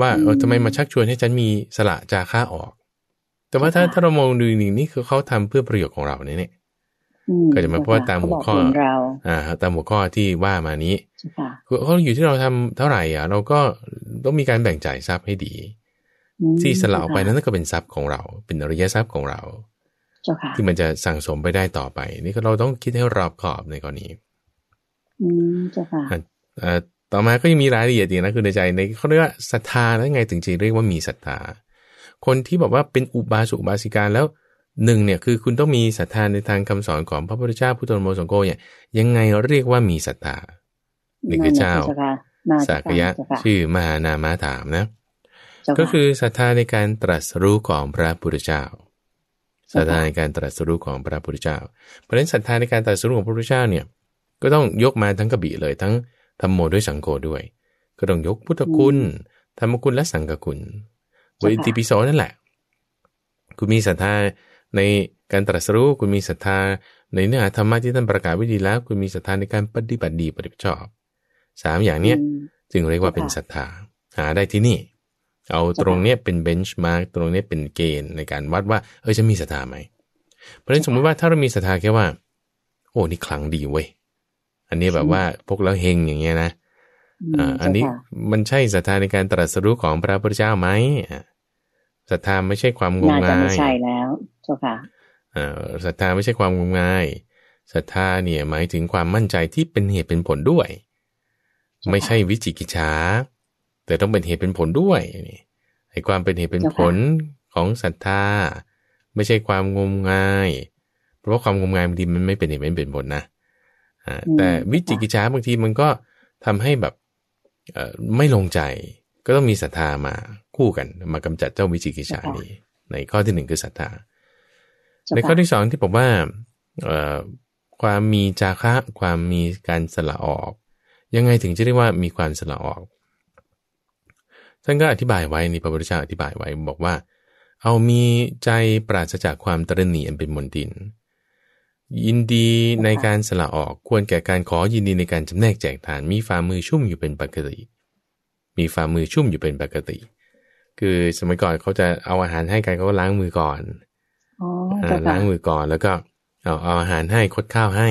ว่าเออทำไมมาชักชวนให้ฉันมีสละจาค่าออกแต่ว่าถ้าถ้าเรามองดูนี่นี่คือเขาทำเพื่อประโยชน์ของเราเนี่ยเนี่ยก็จะมาเพราะว่าตามหัวข้ออ่าตามหัวข้อที่ว่ามานี้ขาอยู่ที่เราทำเท่าไหร่ อ่ะเราก็ต้องมีการแบ่งจ่ายทรัพย์ให้ดี ที่สละออกไปนั้นก็เป็นทรัพย์ของเรา เป็นอริยทรัพย์ของเราที่มันจะสั่งสมไปได้ต่อไปนี่ก็เราต้องคิดให้รอบขอบในกรณีอืมเจ้าค่ะต่อมา ก็ยังมีรายละเอียดอีกนะคือในใจในเขาเรียกว่าศรัทธา แล้วไงถึงจะเรียกว่ามีศรัทธาคนที่บอกว่าเป็นอุบาสกอุบาสิกาแล้วหนึ่งเนี่ยคือคุณต้องมีศรัทธาในทางคำสอนของพระพุทธเจ้าพุทธโมสงโกเนี่ยยังไงเรียกว่ามีศรัทธานึ่คือเจ้าสักยะชื่อมหานามาถามนะก็คือศรัทธาในการตรัสรู้ของพระพุทธเจ้าศรัทธาในการตรัสรู้ของพระพุทธเจ้าเพราะฉะนั้นศรัทธาในการตรัสรู้ของพระพุทธเจ้าเนี่ยก็ต้องยกมาทั้งกะบีเลย ทั้งธรรมโมด้วยสังโฆด้วยก็ต้องยกพุทธคุณ ธรรมคุณ และสังกคุณวิติปิโสนั่นแหละ คุณมีศรัทธาในการตรัสรู้ คุณมีศรัทธาในเนื้อหาธรรมะที่ท่านประกาศไว้ดีแล้ว คุณมีศรัทธาในการปฏิบัติดีปฏิบัติชอบ สามอย่างเนี้ยจึงเรียกว่าเป็นศรัทธาหาได้ที่นี่ เอาตรงเนี้ยเป็นเบนช์มาร์กตรงเนี้ยเป็นเกณฑ์ในการวัดว่าเออจะมีศรัทธาไหม เพราะฉะนั้นสมมติว่าถ้าเรา มีศรัทธาแค่ว่า โอ้นี่คลังดีเว้ย อันนี้แบบว่าพกแล้วเฮงอย่างเงี้ยนะอันนี้มันใช่ศรัทธาในการตรัสรู้ของพระพุทธเจ้าไหมศรัทธาไม่ใช่ความงมงายน่าจะไม่ใช่แล้วเจ้าค่ะศรัทธาไม่ใช่ความงมงาย ศรัทธาเนี่ยหมายถึงความมั่นใจที่เป็นเหตุเป็นผลด้วย ไม่ใช่วิจิกิจฉาแต่ต้องเป็นเหตุเป็นผลด้วยนี่ไอ้ความเป็นเหตุเป็นผลของศรัทธา ไม่ใช่ความงมงาย เพราะว่าความงมงายบางทีมันไม่เป็นเหตุเป็นผลนะแต่วิจิกิจฉาบางทีมันก็ทำให้แบบไม่ลงใจ ก็ต้องมีศรัทธามาคู่กันมากำจัดเจ้าวิจิกิจฉานี้ ในข้อที่หนึ่งคือศรัทธา ในข้อที่สองที่บอกว่าความมีจาคะความมีการสละออก ยังไงถึงจะเรียกว่ามีความสละออก ท่านก็อธิบายไว้ในพระพุทธเจ้าอธิบายไว้บอกว่าเอามีใจปราศจากความตรณีอันเป็นมนติน ยินดีในการสละออกควรแก่การขอยินดีในการจำแนกแจกทานมีฝ่ามือชุ่มอยู่เป็นปกติ มีฝ่ามือชุ่มอยู่เป็นปกติคือสมัยก่อนเขาจะเอาอาหารให้กันเขาก็ล้างมือก่อนล้างมือก่อนแล้วก็เอาเอาอาหารให้คดข้าวให้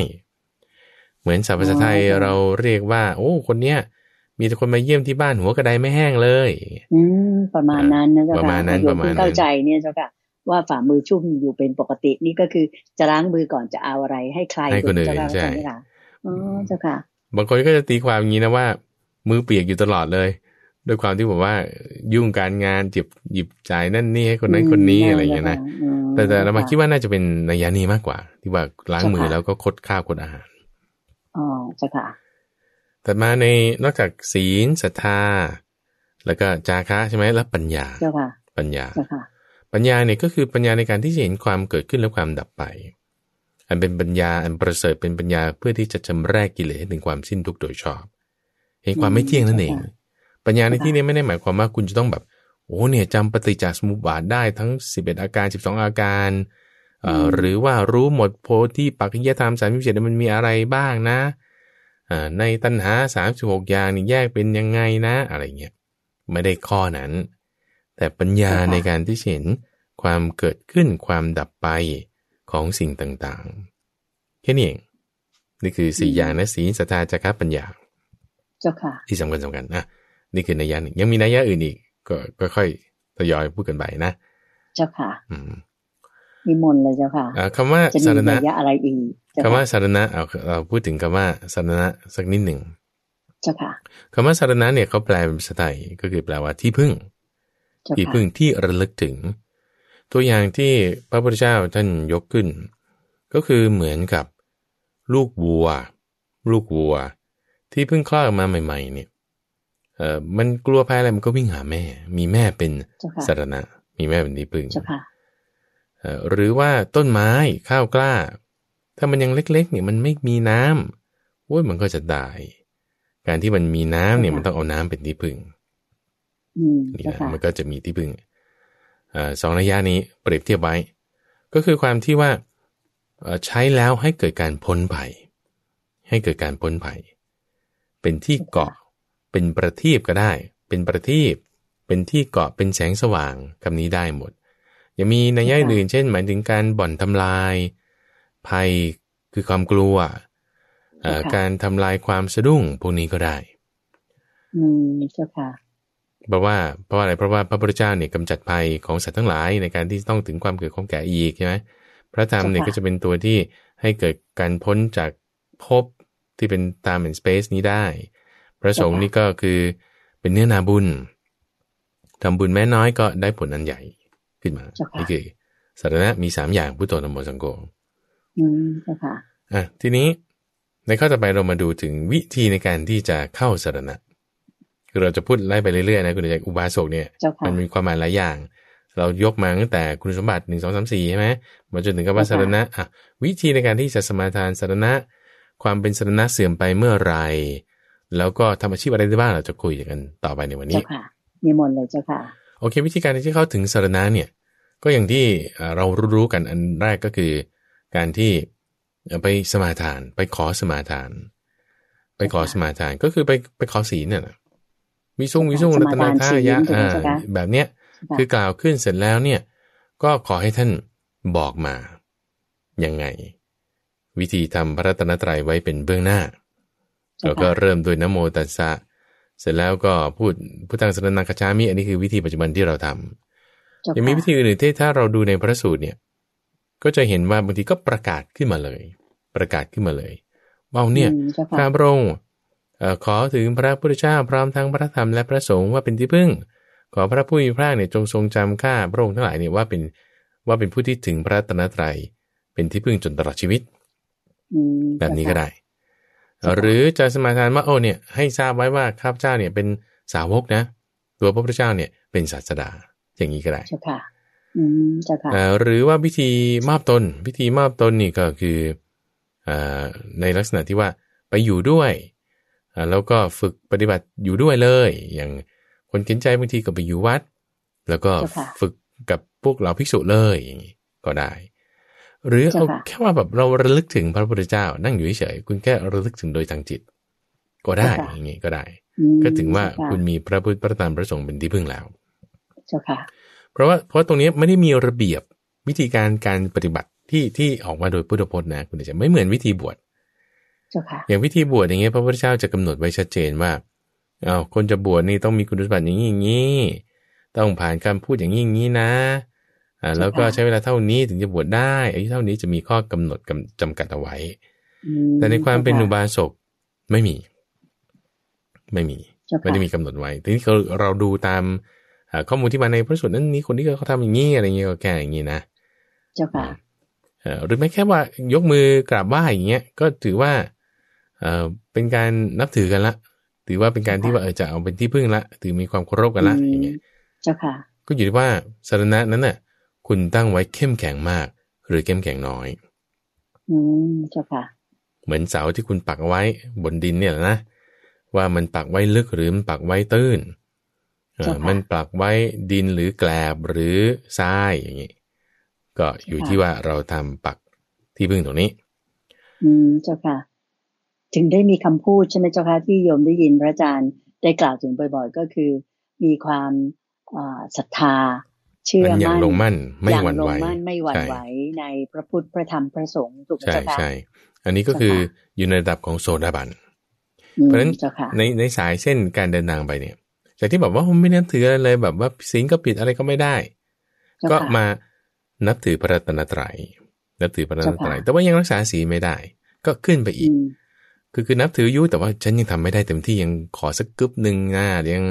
เหมือนสาภาษาไทยเราเรียกว่า โอ้คนเนี้ย มีแต่คนมาเยี่ยมที่บ้านหัวกระไดไม่แห้งเลย อืประมาณนั้นนะเจ้าค่ะประมาณนั้นประมาณนั้นเข้าใจเนี่ยเจ้าค่ะว่าฝ่ามือชุ่มอยู่เป็นปกตินี่ก็คือจะล้างมือก่อนจะเอาอะไรให้ใครให้คนอื่นใช่ไหมคะอ๋อเจ้าค่ะ บางคนก็จะตีความอย่างนี้นะว่า มือเปียกอยู่ตลอดเลยด้วยความที่ผมว่ายุ่งการงานจิบหยิบจ่ายนั่นนี่ให้คนนั้นคนนี้อะไรอย่างนี้นะแต่แต่เรามาคิดว่าน่าจะเป็นนัยยะนี้มากกว่า ที่ว่าล้างมือแล้วก็คดข้าวคดอาหารอ๋อใช่ค่ะแต่มาในนอกจากศีลศรัทธาแล้วก็จาคะใช่ไหมแล้วปัญญาเจ้าค่ะปัญญาเจ้าค่ะปัญญาเนี่ยก็คือปัญญาในการที่จะเห็นความเกิดขึ้นและความดับไป อันเป็นปัญญา อันประเสริฐเป็นปัญญาเพื่อที่จะจำแรกกิเลสให้ถึงความสิ้นทุกข์โดยชอบเห็นความไม่เที่ยงนั่นเองปัญญาในที่นี้ไม่ได้หมายความว่าคุณจะต้องแบบโอ้เนี่ยจำปฏิจจสมุปบาทได้ทั้ง 11 อาการ 12 อาการ หรือว่ารู้หมดโพธิปัจจยธรรมสามสิบเมันมีอะไรบ้างนะในตัณหาสามสิบหกอย่างนี่แยกเป็นยังไงนะอะไรเงี้ย ไม่ได้ข้อนั้น แต่ปัญญาในการที่เห็น ความเกิดขึ้นความดับไปของสิ่งต่างๆ แค่นี้เองนี่คือสี่อย่างนะสีศสัทธาจักรปัญญาเจ้าค่ะที่สำคัญสำคัญนะนี่คือนัยยะหนึ่งยังมีนัยยะอื่นอีก ก็ค่อยๆทยอยพูดกันไปนะเจ้าค่ะ อืมมีมนเลยเจ้าค่ะคำว่าสารณะอะไรอีกคำว่าสารณะเอาเราพูดถึงคำว่าสารณะ สักนิดหนึ่งเจ้าค่ะคำว่าสารณะเนี่ยเขาแปลเป็นภาษาไทยก็คือแปลว่าที่พึ่งที่พึ่งที่ระลึกถึง ตัวอย่างที่พระพุทธเจ้าท่านยกขึ้น ก็คือเหมือนกับลูกวัวลูกวัว ที่เพิ่งคลอดมาใหม่ๆเนี่ยเออมันกลัวภัยอะไร มันก็วิ่งหาแม่ มีแม่เป็นสารณะ มีแม่เป็นที่พึ่งเออหรือว่าต้นไม้ข้าวกล้า ถ้ามันยังเล็กๆเนี่ยมันไม่มีน้ำโอ้ยมันก็จะตาย การที่มันมีน้ำ เนี่ยมันต้องเอาน้ำเป็นที่พึ่งนี่นะมันก็จะมีที่พึ่งอสองระยะนี้เปรียบเทียบไว้ ก็คือความที่ว่าใช้แล้วให้เกิดการพ้นภัย ให้เกิดการพ้นภัย เป็นที่เกาะเป็นประทีปก็ได้ เป็นประทีป เป็นที่เกาะ เป็นแสงสว่างคำนี้ได้หมดยังมีในย่ายอื่น เช่น หมายถึงการบ่อนทำลายภัยคือความกลัวการทำลายความสะดุ้งพวกนี้ก็ได้ อืมเจ้าค่ะ เพราะว่า เพราะอะไรเพราะว่าพระพุทธเจ้าเนี่ยกำจัดภัยของสัตว์ทั้งหลาย ในการที่ต้องถึงความเกิดความแก่อีกใช่ไหมพระธรรมเนี่ยก็จะเป็นตัวที่ให้เกิดการพ้นจากภพที่เป็นตามเป็นสเปซนี้ได้พระสงฆ์นี่ก็คือเป็นเนื้อนาบุญทำบุญแม้น้อยก็ได้ผลอันใหญ่ขึ้นมานี่คือสารณะมีสามอย่างพุทโธธรรมโมสังโฆอืมค่ะอ่ะทีนี้ในข้อต่อไปเรามาดูถึงวิธีในการที่จะเข้าสารณะคือเราจะพูดไล่ไปเรื่อยๆนะคุณจากอุบาสกเนี่ยมันมีความหมายหลายอย่าง เรายกมาตั้งแต่คุณสมบัติหนึ่งสองสามสี่ใช่ไหมมาจนถึงกับว่าสารณะอ่ะวิธีในการที่จะสมาทานสารณะความเป็นสารณะเสื่อมไปเมื่อไรแล้วก็ทำอาชีพอะไรได้บ้างเราจะคุยกันต่อไปในวันนี้เจ้าค่ะมีมนเลยเจ้าค่ะโอเค วิธีการที่เข้าถึงสารณะเนี่ย ก็อย่างที่เรารู้กันอันแรกก็คือการที่ไปสมาทาน ไปขอสมาทาน ไปขอสมาทานก็คือไปไปขอศีลเนี่ยวิสุงวิสุงรัตนาทายะแบบเนี้ยคือกล่าวขึ้นเสร็จแล้วเนี่ย ก็ขอให้ท่านบอกมายังไง วิธีทำพระรัตนตรัยไว้เป็นเบื้องหน้าเราก็เริ่มด้วยนโมตัสสะเสร็จแล้วก็พูดพุทธังสนนังคชามิอันนี้คือวิธีปัจจุบันที่เราทำยังมีวิธีอื่นที่ถ้าเราดูในพระสูตรเนี่ย ก็จะเห็นว่าบางทีก็ประกาศขึ้นมาเลย ประกาศขึ้นมาเลยว่าเนี่ยข้าพระองค์ขอถึงพระพุทธเจ้าพร้อมทั้งพระธรรมและพระสงฆ์ว่าเป็นที่พึ่ง ขอพระผู้มีพระเนี่ยจงทรงจำข้าพระองค์ทั้งหลายเนี่ยว่าเป็นว่าเป็นผู้ที่ถึงพระตนะไตรเป็นที่พึ่งจนตลอดชีวิตแบบนี้ก็ได้หรือจะสมาทานว่าโอ้เนี่ยให้ทราบไว้ว่าข้าพเจ้าเนี่ยเป็นสาวกนะ ตัวพระพุทธเจ้าเนี่ยเป็นศาสดาอย่างนี้ก็ได้ใช่ค่ะอืมใช่ค่ะหรือว่าพิธีมอบตนพิธีมอบตนนี่ก็คืออในลักษณะที่ว่าไปอยู่ด้วย แล้วก็ฝึกปฏิบัติอยู่ด้วยเลย อย่างคนเข็นใจบางทีก็ไปอยู่วัด แล้วก็ฝึกกับพวกเราภิกษุเลยอย่างนี้ก็ได้หรือเอาแค่ว่าแบบเราระลึกถึงพระพุทธเจ้านั่งอยู่เฉยคุณแค่ระลึกถึงโดยทางจิต ก็ได้อย่างนี้ก็ได้ก็ถึงว่าคุณมีพระพุทธพระธรรมพระสงฆ์เป็นที่พึ่งแล้วเพราะว่าเพราะตรงนี้ไม่ได้มีระเบียบวิธีการการปฏิบัติที่ที่ออกมาโดยพุทธพจน์นะ คุณจะไม่เหมือนวิธีบวชอย่างวิธีบวชอย่างเงี้ยพระพุทธเจ้าจะกำหนดไว้ชัดเจนว่า เอาคนจะบวชนี่ต้องมีคุณสมบัติอย่างนี้อย่างนี้ต้องผ่านการพูดอย่างนี้อย่างนี้นะอ่าแล้วก็ใช้เวลาเท่านี้ถึงจะบวชได้อายุเท่านี้จะมีข้อกำหนดกจำกัดเอาไว้ แต่ในความเป็นอุบาสกไม่มี ไม่มีไม่ได้มีกำหนดไว้ทีนี้เราดูตามข้อมูลที่มาในพระสูตรนั้นนี้คนที่เขาทำอย่างนี้อะไรเงี้ยก็แก่อย่างนี้นะ เจ้าค่ะหรือไม่แค่ว่ายกมือกราบไหว้อย่างเงี้ยก็ถือว่าเป็นการนับถือกันละ ถือว่าเป็นการที่ว่าเออจะเอาเป็นที่พึ่งละถือมีความเคารพกันละอย่างเงี้ย เจ้าค่ะก็อยู่ที่ว่าสารณะนั้นน่ะคุณตั้งไว้เข้มแข็งมาก หรือเข้มแข็งน้อย อืมเจ้าค่ะ เหมือนเสาที่คุณปักไว้บนดินเนี่ยนะว่ามันปักไว้ลึกหรือมันปักไว้ตื้น มันปักไว้ดินหรือแกลบหรือทรายอย่างนี้ ก็อยู่ที่ว่าเราทำปักที่พึ่งตรงนี้ อืมเจ้าค่ะถึงได้มีคำพูดใช่ไหมเจ้าค่ะที่โยมได้ยินพระอาจารย์ได้กล่าวถึงบ่อย ๆ ก็คือ มีความศรัทธาเชื่อมั่นอย่างลงมั่นไม่หวั่นไหวไม่หวั่นไหวในพระพุทธ พระธรรมพระสงฆ์ถูกไหมเจค่ะใช่ อันนี้ก็คืออยู่ในระดับของโซดาบันเพราะฉะนั้นในในสายเส้นการเดินทางไปเนี่ยจากที่บอกว่าผมไม่นับถืออะไรแบบว่าสิงก็ปิดอะไรก็ไม่ได้ ก็มานับถือพระรัตนตรัย นับถือพระรัตนตรัย แต่ว่ายังรักษาศีลไม่ได้ ก็ขึ้นไปอีก คือคือนับถือยุแต่ว่าฉันยังทำไม่ได้เต็มที่ยังขอสักกึบหนึ่งหน้ายัง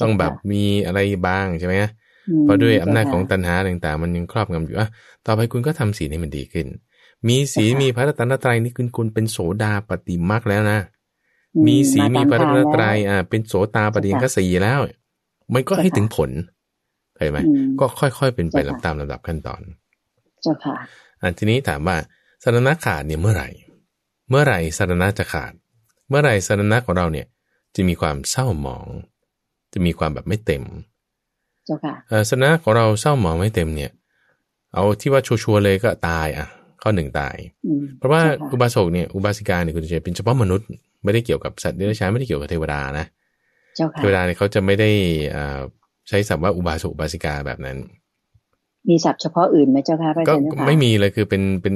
ต้องแบบมีอะไรบ้างใช่ไหมเพราะด้วยอำนาจของตัณหาต่างๆ มันยังครอบงำอยู่อะต่อไปคุณก็ทำศีลให้มันดีขึ้น มีศีลมีพระตัตนตรายนี่คุณคุณเป็นโสดาปฏิมากแล้วนะ มีศีลมีพระตัตนตรายอ่า เป็นโสตาปฏิยังกสีแล้ว มันก็ให้ถึงผลเข้าใจไหม ก็ค่อยๆเป็นไปลำตามลำดับขั้นตอนเจ้าค่ะอันทีนี้ถามว่าสารณะขาดเนี่ยเมื่อไหร่ เมื่อไหร่สารณะจะขาด เมื่อไหร่สารณะของเราเนี่ยจะมีความเศร้าหมอง จะมีความแบบไม่เต็มเจ้าค่ะาสนะของเราเศร้าหมองไม่เต็มเนี่ย เอาที่ว่าชัวร์เลยก็ตายอ่ะข้อหนึ่งตายเพราะว่าอุบาสกเนี่ยอุบาสิกาเนี่ยคุณเจเป็นเฉพาะมนุษย์ ไม่ได้เกี่ยวกับสัตว์เดรัจฉานไม่ได้เกี่ยวกับเทวดานะเทวดาเนี่ยเขาจะไม่ได้อ่ใช้ศัพท์ว่าอุบาสกอุบาสิกาแบบนั้น มีศัพท์เฉพาะอื่นไหมเจ้าค่ะพระเจ้าค่ะก็ไม่มีเลยคือเป็นเป็น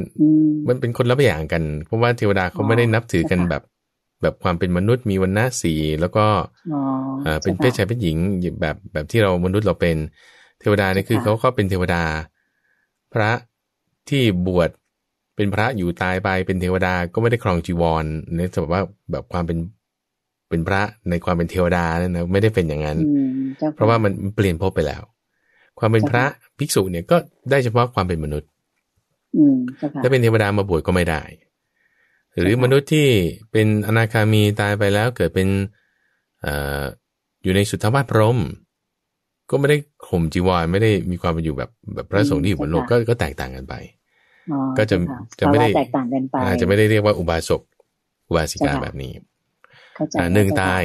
มันเป็นคนละอย่างกัน เพราะว่าเทวดาเขาไม่ได้นับถือกันแบบแบบความเป็นมนุษย์มีวันนะสีแล้วก็เป็นเพศชายเพศหญิงแบบแบบที่เรามนุษย์เราเป็นเทวดานี่คือ เขาก็เป็นเทวดา พระที่บวชเป็นพระอยู่ตายไปเป็นเทวดาก็ไม่ได้ครองจีวรเนี่ยสบบตว่าแบบความเป็นเป็นพระในความเป็นเทวดาเนี่ยนะไม่ได้เป็นอย่างนั้น เพราะว่ามันเปลี่ยนภพไปแล้ว ความเป็นพระภิกษุเนี่ยก็ได้เฉพาะความเป็นมนุษย์ถ้าเป็นเทวดามาบวชก็ไม่ได้หรือมนุษย์ที่เป็นอนาคามีตายไปแล้ว เกิดเป็นออยู่ในสุทธาวาสพรมก็ไม่ได้ข่มจีวรไม่ได้มีความเป็นอยู่แบบแบบพระสงฆ์ที่อยู่บนโลกก็ก็แตกต่างกันไปก็จะจะไม่ได้แตกต่างกันไปจะไม่ได้เรียกว่าอุบาสกอุบาสิกาแบบนี้ หนึ่งตาย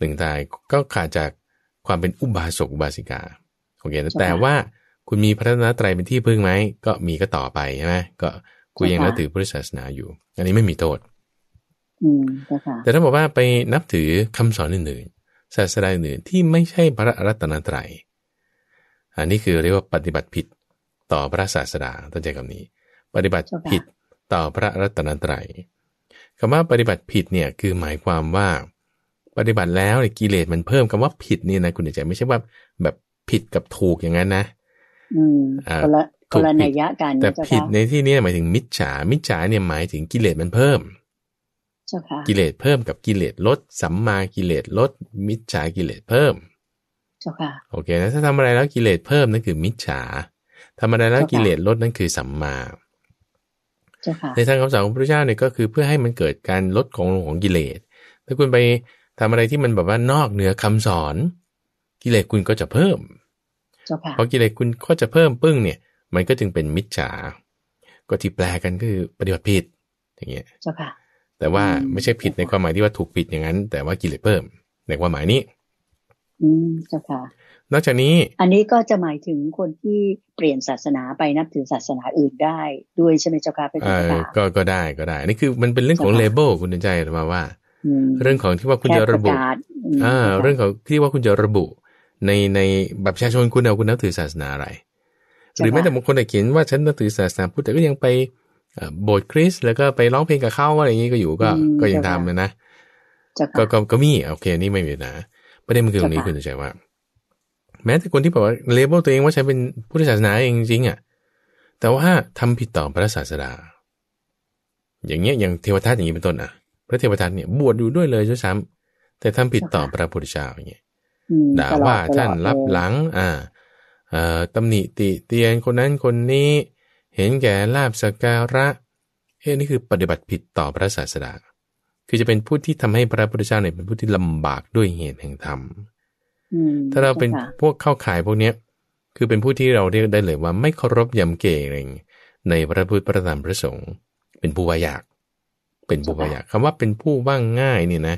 หนึ่งตายก็ขาดจากความเป็นอุบาสก อุบาสิกาโอเคแต่ว่าคุณมีพระธนตรัยเป็นที่พึ่งไหมก็มีก็ต่อไปใช่ไหมก็กูยังนับถือพุทธศาสนาอยู่ อันนี้ไม่มีโทษแต่ถ้าบอกว่าไปนับถือคำสอนอื่นๆศาสนาอื่นที่ไม่ใช่พระรัตนตรัย อันนี้คือเรียกว่าปฏิบัติผิดต่อพระศาสดาตั้งใจคำนี้ ปฏิบัติผิดต่อพระรัตนตรัยคำว่าปฏิบัติผิดเนี่ย คือหมายความว่า ปฏิบัติแล้วกิเลสมันเพิ่มคำว่าผิดนี่นะคุณเดชใจไม่ใช่ว่าแบบผิดกับถูกอย่างนั้นนะ อืมคนละคนละนัยยะกันแต่ผิดในที่นี้หมายถึงมิจฉา มิจฉาเนี่ยหมายถึงกิเลสมันเพิ่ม กิเลสเพิ่มกับกิเลสลด สัมมากิเลสลด มิจฉากิเลสเพิ่มโอเค นะถ้าทำอะไรแล้วกิเลสเพิ่มนั่นคือมิจฉาทำอะไรแล้วกิเลสลดนั่นคือสัมมา ในทางคำสอนของพระเจ้าเนี่ยก็คือเพื่อให้มันเกิดการลดของของกิเลส ถ้าคุณไปทำอะไรที่มันแบบว่านอกเหนือคำสอน กิเลสคุณก็จะเพิ่มพอกิเลสคุณก็จะเพิ่มปึ้งเนี่ยมันก็จึงเป็นมิจฉา ก็ที่แปลกันคือปฏิบัติผิด อย่างเงี้ย เจ้าค่ะ แต่ว่าไม่ใช่ผิดในความหมายที่ว่าถูกผิดอย่างนั้น แต่ว่ากิเลสเพิ่มในความหมายนี้ อืม เจ้าค่ะนอกจากนี้ อันนี้ก็จะหมายถึงคนที่เปลี่ยนศาสนาไปนับถือศาสนาอื่นได้ ด้วยใช่ไหมเจ้าค่ะเป็นเจ้าค่าก็ก็ได้ก็ได้ นี่คือมันเป็นเรื่องของเลเบลคุณใจหรือว่าว่าเรื่องของที่ว่าคุณจะระบุอ่า เรื่องของที่ว่าคุณจะระบุ ในในแบบประชาชนคุณเอาคุณนับถือศาสนาอะไรหรือแม้แต่บางคนเขียนว่าฉันนับถือศาสนาพุทธแต่ก็ยังไปโบสถ์คริสต์แล้วก็ไปร้องเพลงกับเขาอะไรอย่างนี้ก็อยู่ก็ก็ยังทำเลยนะก็ก็ก็มีโอเคนี่ไม่มีนะประเด็นมันคือตรงนี้คุณจะใช่ว่า แม้แต่คนที่บอกว่าเลเบลตัวเองว่าฉันเป็นพุทธศาสนาเองจริงอ่ะแต่ว่าทำผิดต่อพระศาสดาอย่างเงี้ยอย่างเทวทัตอย่างนี้เป็นต้นอ่ะพระเทวทัตเนี่ยบวชอยู่ด้วยเลยด้วยซ้ำ แต่ทำผิดต่อพระพุทธเจ้าอย่างเงี้ยด่าว่าท่านรับหลังอ่าตำหนิติเตียนคนนั้นคนนี้เห็นแก่ลาบสการะ เอ้นี่คือปฏิบัติผิดต่อพระศาสดา คือจะเป็นผู้ที่ทำให้พระพุทธเจ้าเนี่ยเป็นผู้ที่ลำบากด้วยเหตุแห่งธรรมถ้าเราเป็นพวกเข้าขายพวกเนี้ย คือเป็นผู้ที่เราเรียกได้เลยว่าไม่เคารพยำเกรงในพระพุทธประธรรมพระสงฆ์ เป็นผู้วายาก เป็นผู้วายากคำว่าเป็นผู้ว่างง่ายเนี่ยนะ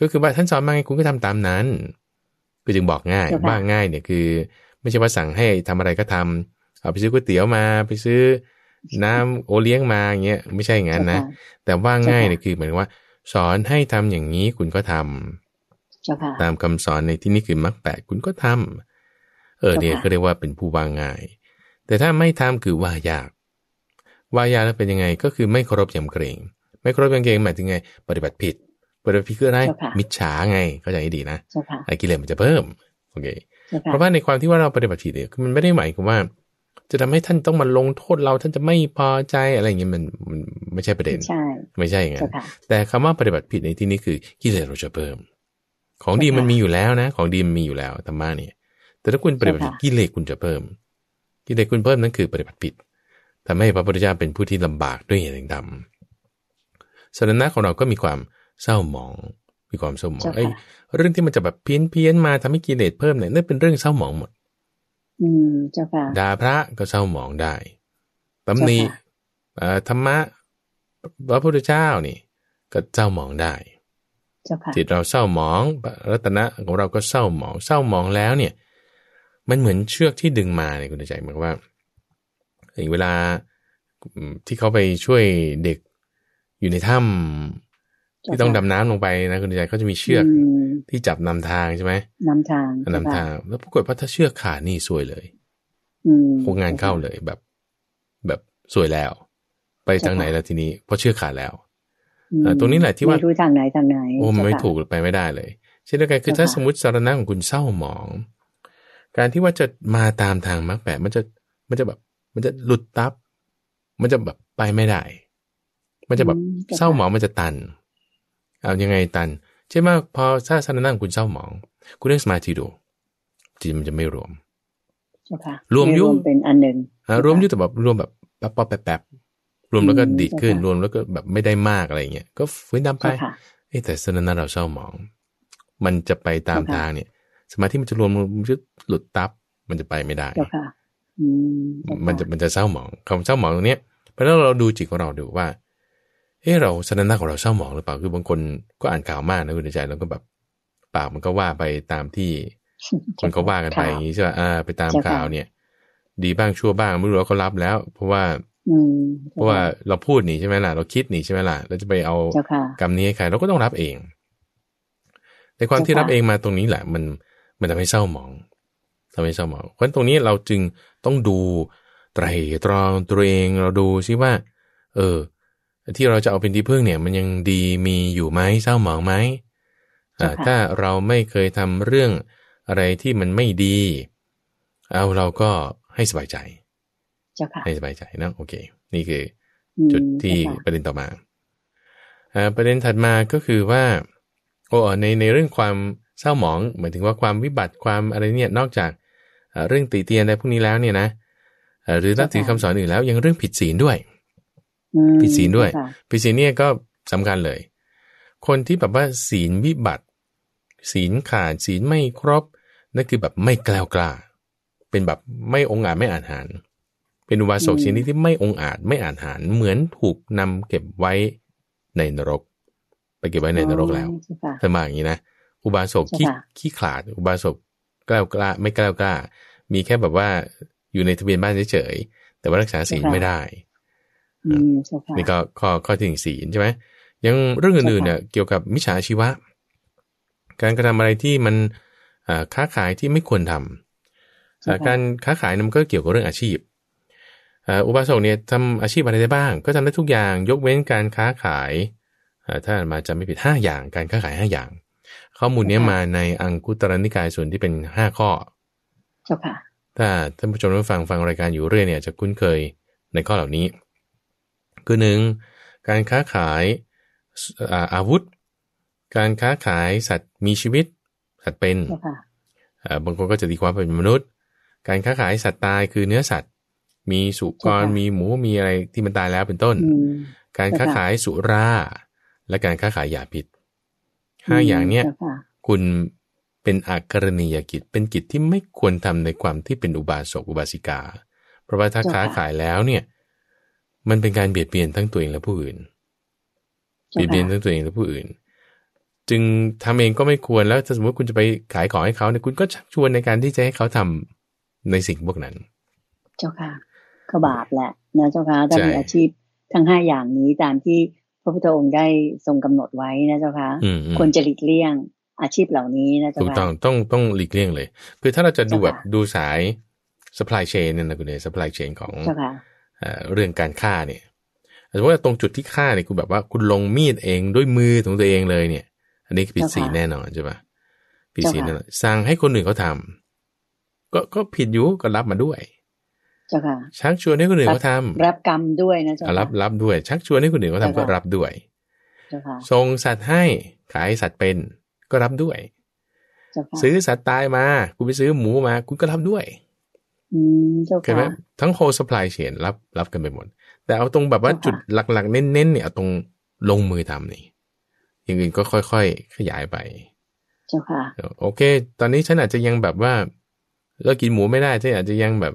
ก็คือว่าท่านสอนมาไงคุณก็ทำตามนั้นคือจึงบอกง่าย ว่าง่ายเนี่ยคือไม่ใช่ว่าสั่งให้ทำอะไรก็ทำเอาไปซื้อก๋วยเตี๋ยวมาไปซื้อน้ำโอเลี้ยงมาอย่างเงี้ยไม่ใช่อย่างนั้นนะ แต่ว่าง่ายเนี่ยคือเหมือนว่า สอนให้ทำอย่างนี้คุณก็ทำตามคำสอนในที่นี้คือมรรคแปดคุณก็ทำ เออเนี่ยก็เรียกว่าเป็นผู้วางง่าย แต่ถ้าไม่ทำคือว่ายาก ว่ายากแล้วเป็นยังไงก็คือไม่เคารพยำเกรง ไม่เคารพยำเกรงหมายถึงไง ปฏิบัติผิดปฏิบัติผิดคืออะไรมิจฉาไงเข้าใจดีนะไอ้กิเลสมันจะเพิ่มโอเคเพราะว่าในความที่ว่าเราปฏิบัติผิดเนี่ยมันไม่ได้หมายความว่า จะทำให้ท่านต้องมาลงโทษเราท่านจะไม่พอใจอะไรเงี้ยมันมันไม่ใช่ประเด็นไม่ใช่ไยงแต่คำว่าปฏิบัติผิดในที่นี้คือ กิเลสเราจะเพิ่ม ของดีมันมีอยู่แล้วนะของดีมันมีอยู่แล้วธรรมะเนี่ย แต่ถ้าคุณปฏิบัติกิเลสคุณจะเพิ่ม กิเลสคุณเพิ่มนั่นคือปฏิบัติผิด ทำให้พระพุทธเจ้าเป็นผู้ที่ลำบากด้วยเหตุด่งดำสถานะของเราก็มีความเศร้าหมองมีความเศร้าหมองไอ้เรื่องที่มันจะแบบเพี้ยนเพี้ยนมาทำให้กิเลสเพิ่มเนี่ยนั่นเป็นเรื่องเศร้าหมองหมด อืมเจ้าค่ะด่าพระก็เศร้าหมองได้ตำหนิธรรมะ พระพุทธเจ้านี่ก็เศร้าหมองได้จิตเราเศร้าหมอง รัตนะของเราก็เศร้าหมอง เศร้าหมองแล้ว เนี่ย มันเหมือนเชือกที่ดึงมาเนี่ยคุณใจหมาอว่า อย่างเวลาที่เขาไปช่วยเด็กอยู่ในถ้ำที่ต้องดำน้ำลงไปนะคุณใหญเขาจะมีเชือก ที่จับนำทางใช่ไหมนำทางนำทาง แล้วปรากฏว่าถ้าเชือกขาดนี่สวยเลยครงานเข้าเลย แบบแบบสวยแล้ว ไปทางไหนแล้วทีนี้เพราะเชือกขาดแล้วตรงนี้แหละที่ว่าไม่รู้ทางไหนทางไหนโอ้ไม่ถูกไปไม่ได้เลยเช่นเดียวกันคือถ้าสมมติสารณะของคุณเศร้าหมอง การที่ว่าจะมาตามทางมักแปดมันจะ มันจะแบบมันจะหลุดตับ มันจะแบบไปไม่ได้ มันจะแบบเศร้าหมองมันจะตันเอายังไงตันใช่ไหมพอถ้าสนนั่งคุณเศร้าหมอง คุณเรื่งสมาธิดูจิตมันจะไม่รวมรวมยุ่งเป็นอันหนึ่งรวมยุ่งแต่แบบรวมแบบแป๊บแป๊บแป๊บรวมแล้วก็ดีขึ้น รวมแล้วก็แบบไม่ได้มากอะไรเงี้ยก็ฟื้นตามไปแต่สนนั่งเราเศร้าหมอง มันจะไปตามทางเนี่ย สมาธิมันจะรวมมันจะหลุดตับมันจะไปไม่ได้มันจะมันจะเศร้าหมองคำเศร้าหมองตรงเนี้ยเพราะนั้นเราดูจิตของเราดูว่าเออเราสนันาของเราเศร้าหมองหรือเปล่าคือบางคนก็อ่านข่าวมากนะคุณใจแล้วก็แบบปากมันก็ว่าไปตามที่คนเขาว่ากันไปอย่างนี้ใช่ป่ะอ่า ไปตามข่าวเนี่ย ดีบ้างชั่วบ้าง ไม่รู้ว่าเขารับแล้ว เพราะว่าเพราะว่าเราพูดหนีใช่ไหมล่ะเราคิดหนีใช่ไหมล่ะเราจะไปเอากรรมนี้ให้ใครเราก็ต้องรับเอง ในความที่รับเองมาตรงนี้แหละ มันมันทำให้เศร้าหมอง ทำให้เศร้าหมองเพราะตรงนี้เราจึงต้องดูไตรตรองตัวเองเราดูซิว่า เออที่เราจะเอาเป็นที่พึ่งเนี่ย มันยังดีมีอยู่ไหมเศร้าหมองไหมถ้าเราไม่เคยทำเรื่องอะไรที่มันไม่ดีเอาเราก็ให้สบายใจให้สบายใจนะโอเคนี่คือ จุดที่ประเด็นต่อมาประเด็นถัดมาก็คือว่าโอ้ในในเรื่องความเศร้าหมองหมายถึงว่าความวิบัติความอะไรเนี่ยนอกจากเรื่องตีเตียนอะไรพวกนี้แล้ว เนี่ยนะหรือนักถือคำสอนอื่นแล้วยังเรื่องผิดศีลด้วยผิดศีลด้วยผิดศีลเนี่ยก็สำคัญเลย คนที่แบบว่าศีลวิบัติ ศีลขาดศีลไม่ครบนั่นคือแบบไม่กล้ากล้า เป็นแบบไม่องอาจไม่อ่านหาร เป็นอุบาสกชนิดที่ไม่องอาจไม่อ่านหาร เหมือนถูกนำเก็บไว้ในนรก ไปเก็บไว้ในนรกแล้วสมาอย่างนี้นะอุบาสกขี้ขี้ขาด อุบาสกกล้ากล้าไม่กล้ากล้า มีแค่แบบว่าอยู่ในทะเบียนบ้านเฉยๆแต่ว่ารักษาศีลไม่ได้นี่ก็ข้อข้อที่หนึ่งีใช่ไหมยังเรื่องอื่นๆเนี่ยเกี่ยวกับมิจฉาชีวะ การกระทำอะไรที่มันค้าขายที่ไม่ควรทำ การค้าขายนั้นก็เกี่ยวกับเรื่องอาชีพ อุบาสกเนี่ยทำอาชีพอะไรได้บ้างก็ทำได้ทุกอย่างยกเว้นการค้าขาย ถ้ามาจะไม่ผิด5อย่างการค้าขาย 5 อย่าง ข้อมูลนี้มาในอังคุตรนิกายส่วนที่เป็น 5 ข้อถ้าท่านผู้ชมท่านฟัง ฟังรายการอยู่เรื่อยเนี่ยจะคุ้นเคยในข้อเหล่านี้คือหนึ่งการค้าขายอาวุธ การค้าขายสัตว์มีชีวิต สัตว์เป็นบางคนก็จะตีความเป็นมนุษย์ การค้าขายสัตว์ตายคือเนื้อสัตว์ มีสุกรมีหมูมีอะไรที่มันตายแล้วเป็นต้น การค้าขายสุราและการค้าขายยาพิษห้าอย่างเนี้ยคุณเป็นอักรณียกิจเป็นกิจที่ไม่ควรทำในความที่เป็นอุบาสกอุบาสิกา เพราะว่าถ้าค้าขายแล้วเนี่ยมันเป็นการเบียดเบียนทั้งตัวเองและผู้อื่นเบียดเบียนทั้งตัวเองและผู้อื่น จึงทำเองก็ไม่ควรแล้วถ้าสมมติคุณจะไปขายของให้เขาเนี่ยคุณก็ชักชวนในการที่จะให้เขาทำในสิ่งพวกนั้น เจ้าค่ะก็บาปแหละนะเจ้าค่ะจะมีอาชีพทั้งห้าอย่างนี้ตามที่พระพุทธองค์ได้ทรงกำหนดไว้นะเจ้าค่ะควรจะหลีกเลี่ยงอาชีพเหล่านี้นะเจ้าค่ะถูกต้องต้องต้องหลีกเลี่ยงเลยคือถ้าเราจะดูแบบดูสาย supply chain เนี่ยนะคุณเ๋ supply chain ของเรื่องการฆ่าเนี่ย สมมติว่าตรงจุดที่ฆ่าเนี่ยคุณแบบว่า คุณลงมีดเองด้วยมือของตัวเองเลยเนี่ย อันนี้ผิดศีลแน่นอนใช่ปะผิดศีลแน่นอนสั่งให้คนอื่นเขาทาก็ก็ผิดอยู่ก็รับมาด้วยชักชวนให้คนอื่นเขาทำรับกรรมด้วยนะจ๊ะรับรับด้วย ชักชวนให้คนอื่นเขาทำก็รับด้วยส่งสัตว์ให้ ขายสัตว์เป็น ก็รับด้วย ซื้อสัตว์ตายมา คุณไปซื้อหมูมา คุณก็รับด้วยใช่ไหมทั้งโฮสป라이เชนรับรับกันไปหมดแต่เอาตรงแบบว่าจุดหลักๆเน้นๆเนี่ยเอาตรงลงมือทำนี่อย่างอื่นก็ค่อยๆขยายไปเจ้าค่ะโอเคตอนนี้ฉันอาจจะยังแบบว่าเลิกกินหมูไม่ได้ฉันอาจจะยังแบบ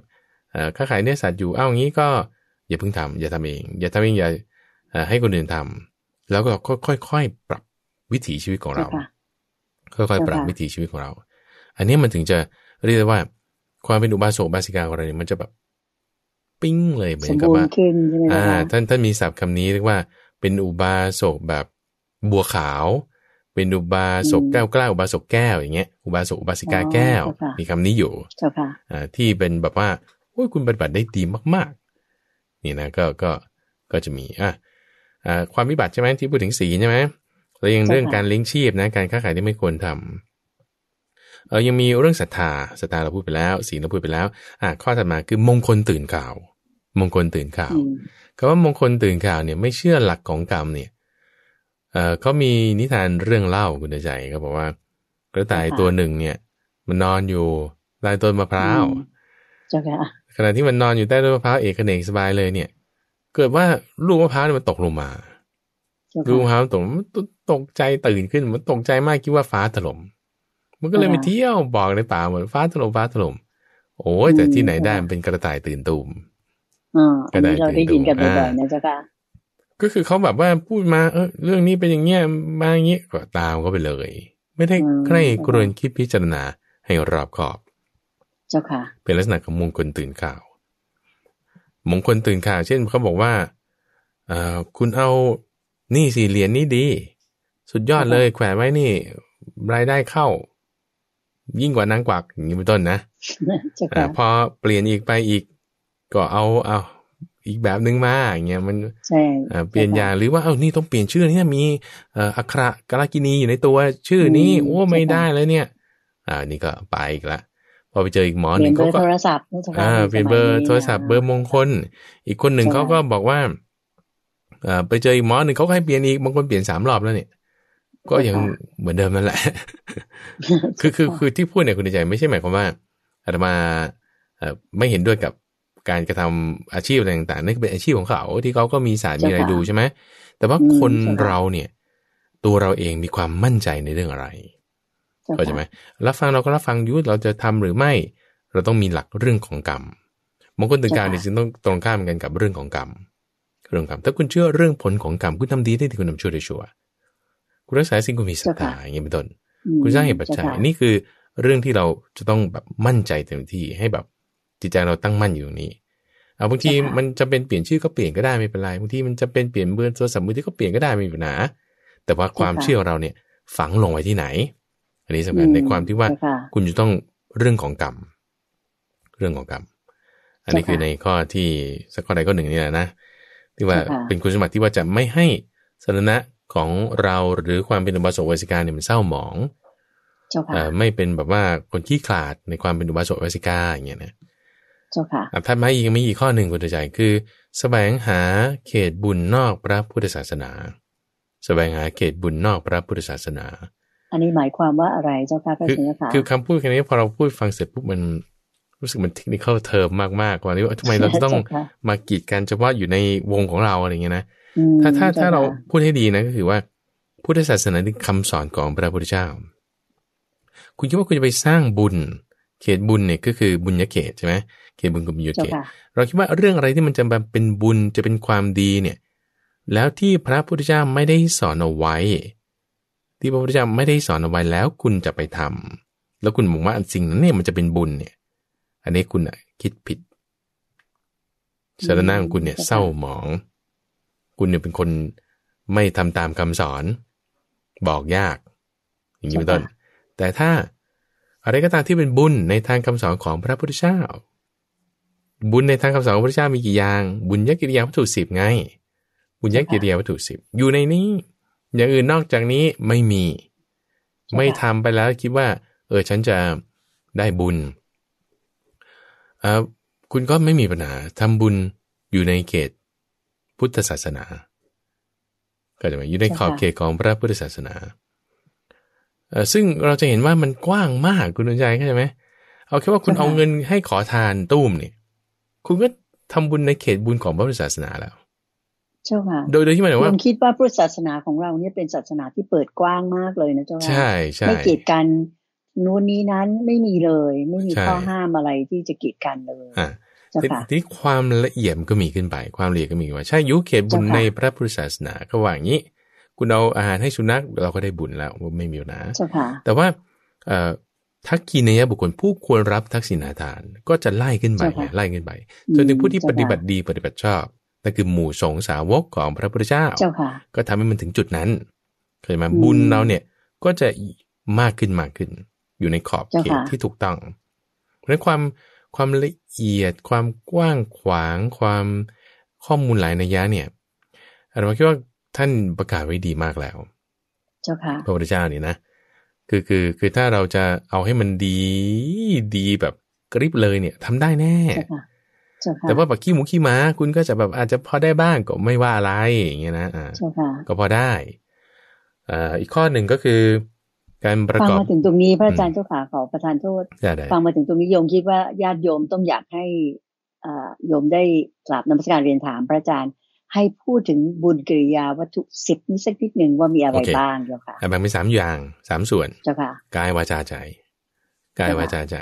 ค้าขายเนื้อสัตว์อยู่เอ้าอย่างนี้ก็อย่าเพิ่งทำอย่าทำเองอย่าทำเองอย่าให้คนอื่นทำแล้วก็ค่อยๆปรับวิถีชีวิตของเราค่อยๆปรับวิถีชีวิตของเราอันนี้มันถึงจะเรียกว่าความเป็นอุบาสกบาสิกาอะไรเนี่ยมันจะแบบปิ้งเลยเหมือนกับว่า อ่าท่านท่านมีศัพท์คำนี้เรียกว่า เป็นอุบาสกแบบบัวขาว เป็นอุบาสกแก้วกล้าอุบาสกแก้วอย่างเงี้ย อุบาสกอุบาสิกาแก้ว มีคำนี้อยู่อ่าที่เป็นแบบว่าโอ้ยคุณปฏิบัติได้ดีมากๆ นี่นะก็ก็ก็จะมีอ่าความวิบัติใช่ไหมที่พูดถึงสีใช่ไหมแล้วยังเรื่องการเลี้ยงชีพนะการค้าขายที่ไม่ควรทำเออยังมีเรื่องศรัทธาศรัทธาเราพูดไปแล้วศีลเราพูดไปแล้วอ่ะข้อถัดมาคือมงคลตื่นข่าว มงคลตื่นข่าวคำว่ามงคลตื่นข่าวเนี่ยไม่เชื่อหลักของกรรมเนี่ยเออเขามีนิทานเรื่องเล่าคุณใจเขาบอกว่า กระต่ายตัวหนึ่งเนี่ย มันนอนอยู่ใต้ต้นมะพร้าวขณะที่มันนอนอยู่ใต้ต้นมะพร้าวเอกเนกสบายเลยเนี่ย เกิดว่าลูกมะพร้าวมันตกลงมาลูกมะพร้าวตกตกใจตื่นขึ้น มันตกใจมากคิดว่าฟ้าถล่มมันก็เลยไปเที่ยวบอกในป่าเหมือนฟ้าถล่มฟ้าถล่มโอ้ย แต่ที่ไหนได้มันเป็นกระต่ายตื่นตูมกระต่ายเราได้ยินกันบ่อยๆนะเจ้าค่ะก็คือเขาแบบว่าพูดมา เออเรื่องนี้เป็นอย่างเงี้ยมาอย่างเงี้ยก็ตามเขาไปเลย ไม่ได้ใครกรวนคิดพิจารณา ให้รอบขอบ เจ้าค่ะ เป็นลักษณะของมงคลตื่นข่าว มงคลตื่นข่าว เช่นเขาบอกว่าเออคุณเอานี่สี่เหรียญนี้ดี สุดยอดเลย แขวนไว้นี่ รายได้เข้ายิ่งกว่านางกวักอย่างนี้เป็นต้นนะอ่พอเปลี่ยนอีกไปอีกก็เอาเอาอีกแบบหนึ่งมาอย่างเงี้ยมันเปลี่ยนยาหรือว่าเอานี่ต้องเปลี่ยนชื่อนี่มีอัครกากินีอยู่ในตัวชื่อนี้โอ้ไม่ได้แล้วเนี่ย อ่านี่ก็ไปอีกละพอไปเจออีกหมอหนึ่งเขาก็เปลี่ยนเบอร์โทรศัพท์อ่าเปลี่ยนเบอร์โทรศัพท์เบอร์มงคล อีกคนหนึ่งเขาก็บอกว่าอ่าไปเจออีกหมอหนึ่งเขาให้เปลี่ยนอีกบางคนเปลี่ยนสามรอบแล้วเนี่ยก็ยังเหมือนเดิมนั่นแหละ คือคือคือที่พูดเนี่ยคุณใจไม่ใช่หมายความว่าอาตมาไม่เห็นด้วยกับการกระทำอาชีพอะไรต่างๆนั่นเป็นอาชีพของเขาที่เขาก็มีศาสตร์มีอะไรดูใช่ไหม แต่ว่าคนเราเนี่ย ตัวเราเองมีความมั่นใจในเรื่องอะไรเข้าใจไหม รับฟังเราก็รับฟังยุทธเราจะทำหรือไม่เราต้องมีหลักเรื่องของกรรมมงคลตึงการเนี่ยจึงต้องตรงข้ามกันกับเรื่องของกรรมเรื่องกรรมถ้าคุณเชื่อเรื่องผลของกรรมคุณทำดีได้ที่คุณทำชั่วได้ชั่วคุณรักษาสิ่งคุณมีศรัทธาอย่างนี้เป็นต้นคุณสร้างเหตุปัจจัยนี่คือเรื่องที่เราจะต้องแบบมั่นใจเต็มที่ให้แบบจิตใจเราตั้งมั่นอยู่ตรงนี้เอาบางทีมันจะเป็นเปลี่ยนชื่อก็เปลี่ยนก็ได้ไม่เป็นไร บางทีมันจะเป็นเปลี่ยนเบอร์โทรศัพท์มือถือก็เปลี่ยนก็ได้ไม่มีปัญหาแต่ว่าความเชื่อเราเนี่ยฝังลงไว้ที่ไหน อันนี้สำคัญในความที่ว่าคุณจะต้องเรื่องของกรรม เรื่องของกรรม อันนี้คือในข้อที่สักข้อใดข้อหนึ่งนี่แหละนะ ที่ว่าเป็นคุณสมบัติที่ว่าจะไม่ให้สระของเราหรือความเป็นอุบาสกวาสิกาเนี่ยมันเศร้าหมองไม่เป็นแบบว่าคนขี้ขลาดในความเป็นอุบาสกวาสิกาอย่างเงี้ยนะ เจ้าค่ะถัดมาอีกมีอีกข้อหนึ่งคุณตใจคือสแสวงหาเขตบุญนอกพระพุทธศาสนาสแสวงหาเขตบุญนอกพระพุทธศาสนา อันนี้หมายความว่าอะไรเจ้าค่ะพระสิงห์ค่ะ คือคำพูดแค่นี้พอเราพูดฟังเสร็จปุ๊บมันรู้สึกมันเทคนิคเทอมมากๆกว่านี้ว่าทำไมเราจะต้อง มากีดกันเฉพาะอยู่ในวงของเราอะไรเงี้ยนะถ้าถ้าถ้าเราพูดให้ดีนะก็คือว่า พุทธศาสนาคือคำสอนของพระพุทธเจ้า คุณคิดว่าคุณจะไปสร้างบุญ เขตบุญเนี่ยก็คือบุญญเขตใช่ไหมเขตบุญกับบุญญเขตเราคิดว่าเรื่องอะไรที่มันจะเป็นบุญจะเป็นความดีเนี่ยแล้วที่พระพุทธเจ้าไม่ได้สอนเอาไว้ ที่พระพุทธเจ้าไม่ได้สอนเอาไว้แล้วคุณจะไปทำ แล้วคุณบอกว่าสิ่งนั้นเนี่ยมันจะเป็นบุญเนี่ย อันนี้คุณคิดผิดสารณะของคุณเนี่ยเศร้าหมองคุณเนี่ยเป็นคนไม่ทำตามคำสอนบอกยากอย่างนี้เป็นต้นแต่ถ้าอะไรก็ตามที่เป็นบุญในทางคำสอนของพระพุทธเจ้าบุญในทางคำสอนของพระพุทธเจ้ามีกี่อย่างบุญยกิริยาวัตถุสิบไงบุญยกิริยาวัตถุสิบอยู่ในนี้อย่างอื่นนอกจากนี้ไม่มีไม่ทำไปแล้วคิดว่าเออฉันจะได้บุญอ่าคุณก็ไม่มีปัญหาทำบุญอยู่ในเขตพุทธศาสนา ก็จะมาอยู่ในขอบเขตของพระพุทธศาสนาซึ่งเราจะเห็นว่ามันกว้างมากคุณุวนใจเข้าใจไหมเอาแค่ว่าคุณเอาเงินให้ขอทานตุ้มเนี่ยคุณก็ทำบุญในเขตบุญของพระพุทธศาสนาแล้วเจ้าค่ะโดยโดยที่หมายถึงว่าผมคิดว่าพุทธศาสนาของเราเนี่ยเป็นศาสนาที่เปิดกว้างมากเลยนะเจ้าค่ะใช่ใช่ไม่เกีดกันนู้นนี้นั้นไม่มีเลย ไม่มีข้อห้ามอะไรที่จะกีดกันเลยทีนี้ความละเอียดก็มีขึ้นไปความละเอียดก็มีว่า ใช่ยุเขตบุญในพระพุทธศาสนา ก็ว่างนี้ คุณเอาอาหารให้สุนัขเราก็ได้บุญแล้ว ไม่มีนะแต่ว่าทักกีเนียบุคคลผู้ควรรับทักษิณาทาน ก็จะไล่ขึ้นไปไล่ขึ้นไปจนถึงผู้ที่ปฏิบัติดีปฏิบัติชอบนั่นคือหมู่สงสาวกของพระพุทธเจ้า ก็ทำให้มันถึงจุดนั้นเคยมาบุญเราเนี่ยก็จะมากขึ้นมากขึ้น อยู่ในขอบเขตที่ถูกต้องเพราะความความละเอียดความกว้างขวางความข้อมูลหลายนัยยะ เนี่ยอาาคิดว่าท่านประกาศไว้ดีมากแล้ว เจ้าค่ะพระพุทธเจ้านี่นะ คือคือคือถ้าเราจะเอาให้มันดีดีแบบกริบเลยเนี่ย ทำได้แน่แต่ว่าแบบขี้หมูขี้ม้าคุณก็จะแบบอาจจะพอได้บ้างก็ไม่ว่าอะไร อย่างเงี้ยนะอ่าก็พอได้อ่าอีกข้อหนึ่งก็คือการประกอบฟังมาถึงตรงนี้พระอาจารย์เจ้าขาขอประทานโทษฟังมาถึงตรงนี้โยมคิดว่าญาติโยมต้องอยากให้อ่โยมได้กราบนมัสการเรียนถามพระอาจารย์ให้พูดถึงบุญกิริยาวัตถุสิบนี้สักนิดหนึ่งว่ามีอะไรบ้างเจ้าค่ะแบ่งเป็นสามอย่างสามส่วนเจ้าค่ะกายวาจาใจกายวาจาใจ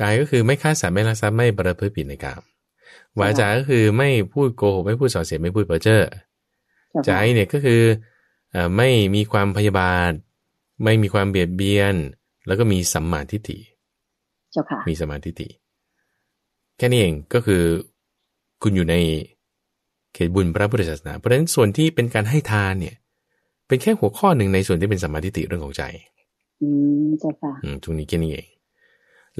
กายก็คือไม่ฆ่าสัตว์ไม่ลักทรัพย์ไม่ประพฤติผิดในกรรมวาจาก็คือไม่พูดโกหกไม่พูดส่อเสียดไม่พูดเพ้อเจ้อใจเนี่ยก็คือไม่มีความพยาบาทไม่มีความเบียดเบียนแล้วก็มีสัมมาทิฏฐิเจ้าค่ะมีสัมมาทิฏฐิแค่นี้เองก็คือคุณอยู่ในเขตบุญพระพุทธศาสนา เพราะฉะนั้นส่วนที่เป็นการให้ทานเนี่ย เป็นแค่หัวข้อหนึ่งในส่วนที่เป็นสัมมาทิฏฐิเรื่องของใจ อืมเจ้าค่ะอืมตรงนี้แค่นี้เอง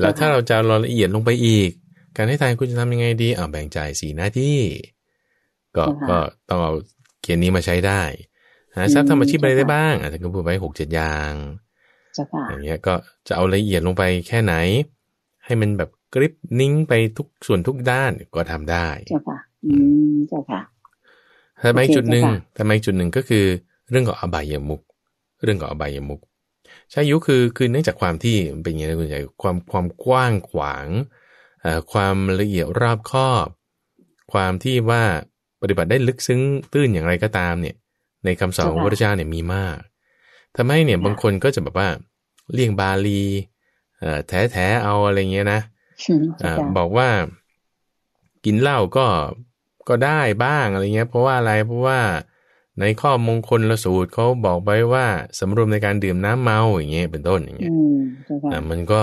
แล้วถ้าเราจะรายละเอียดลงไปอีก การให้ทานคุณจะทำยังไงดีอ่าแบ่งใจสี่หน้าที่ก็ก็ต้องเอาเกณฑ์นี้มาใช้ได้หาทรัพย์ทำอาชีพอะไรได้บ้าง อาจจะก็พูดไว้หกเจ็ดอย่าง อย่างเงี้ย ก็จะเอาละเอียดลงไปแค่ไหน ให้มันแบบ กริปนิ่งไปทุกส่วนทุกด้าน ก็ทำได้เจ้าค่ะ อืมเจ้าค่ะทำไมจุดหนึ่งทำไมจุดหนึ่งก็คือเรื่องของอบายมุก เรื่องของอบายมุกชายุคือ คือเนื่องจากความที่เป็นอย่างไรคุณใหญ่ความความกว้างขวาง ความละเอียดรอบคอบ ความที่ว่าปฏิบัติได้ลึกซึ้งตื้นอย่างไรก็ตามเนี่ยในคำสอนของพระพุทธเจ้าเนี่ยมีมาก ทำให้เนี่ยบางคนก็จะแบบว่าเลี่ยงบาลีแท้แท้เอาอะไรเงี้ยนะบอกว่ากินเหล้าก็ก็ได้บ้างอะไรเงี้ย เพราะว่าอะไรเพราะว่าในข้อมงคลละสูตรเขาบอกไว้ว่าสำรวมในการดื่มน้ำเมาอย่างเงี้ยเป็นต้นอย่างเงี้ยอ่ามันก็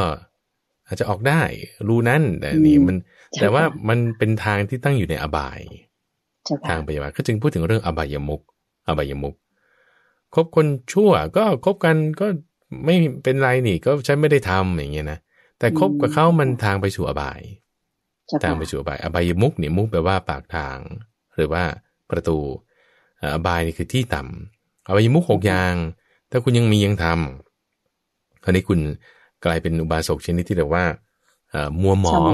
อาจจะออกได้รู้นั่นแต่นี่มัน แต่ว่ามันเป็นทางที่ตั้งอยู่ในอบาย ทางปฏิบัติก็จึงพูดถึงเรื่องอบายมุกอบายมุกคบคนชั่ว ก็คบกันก็ไม่เป็นไรนี่ก็ฉันไม่ได้ทำอย่างเงี้ยนะ แต่คบกับเขามันทางไปสู่อบาย ทางไปสู่อบาย อบายมุกเนี่ยมุกแปลว่าปากทาง หรือว่าประตูอบายนี่คือที่ต่ำ อบายมุกหกอย่าง ถ้าคุณยังมียังทำคราวนี้คุณกลายเป็นอุบาสกชนิดที่เรียกว่ามัวหมอง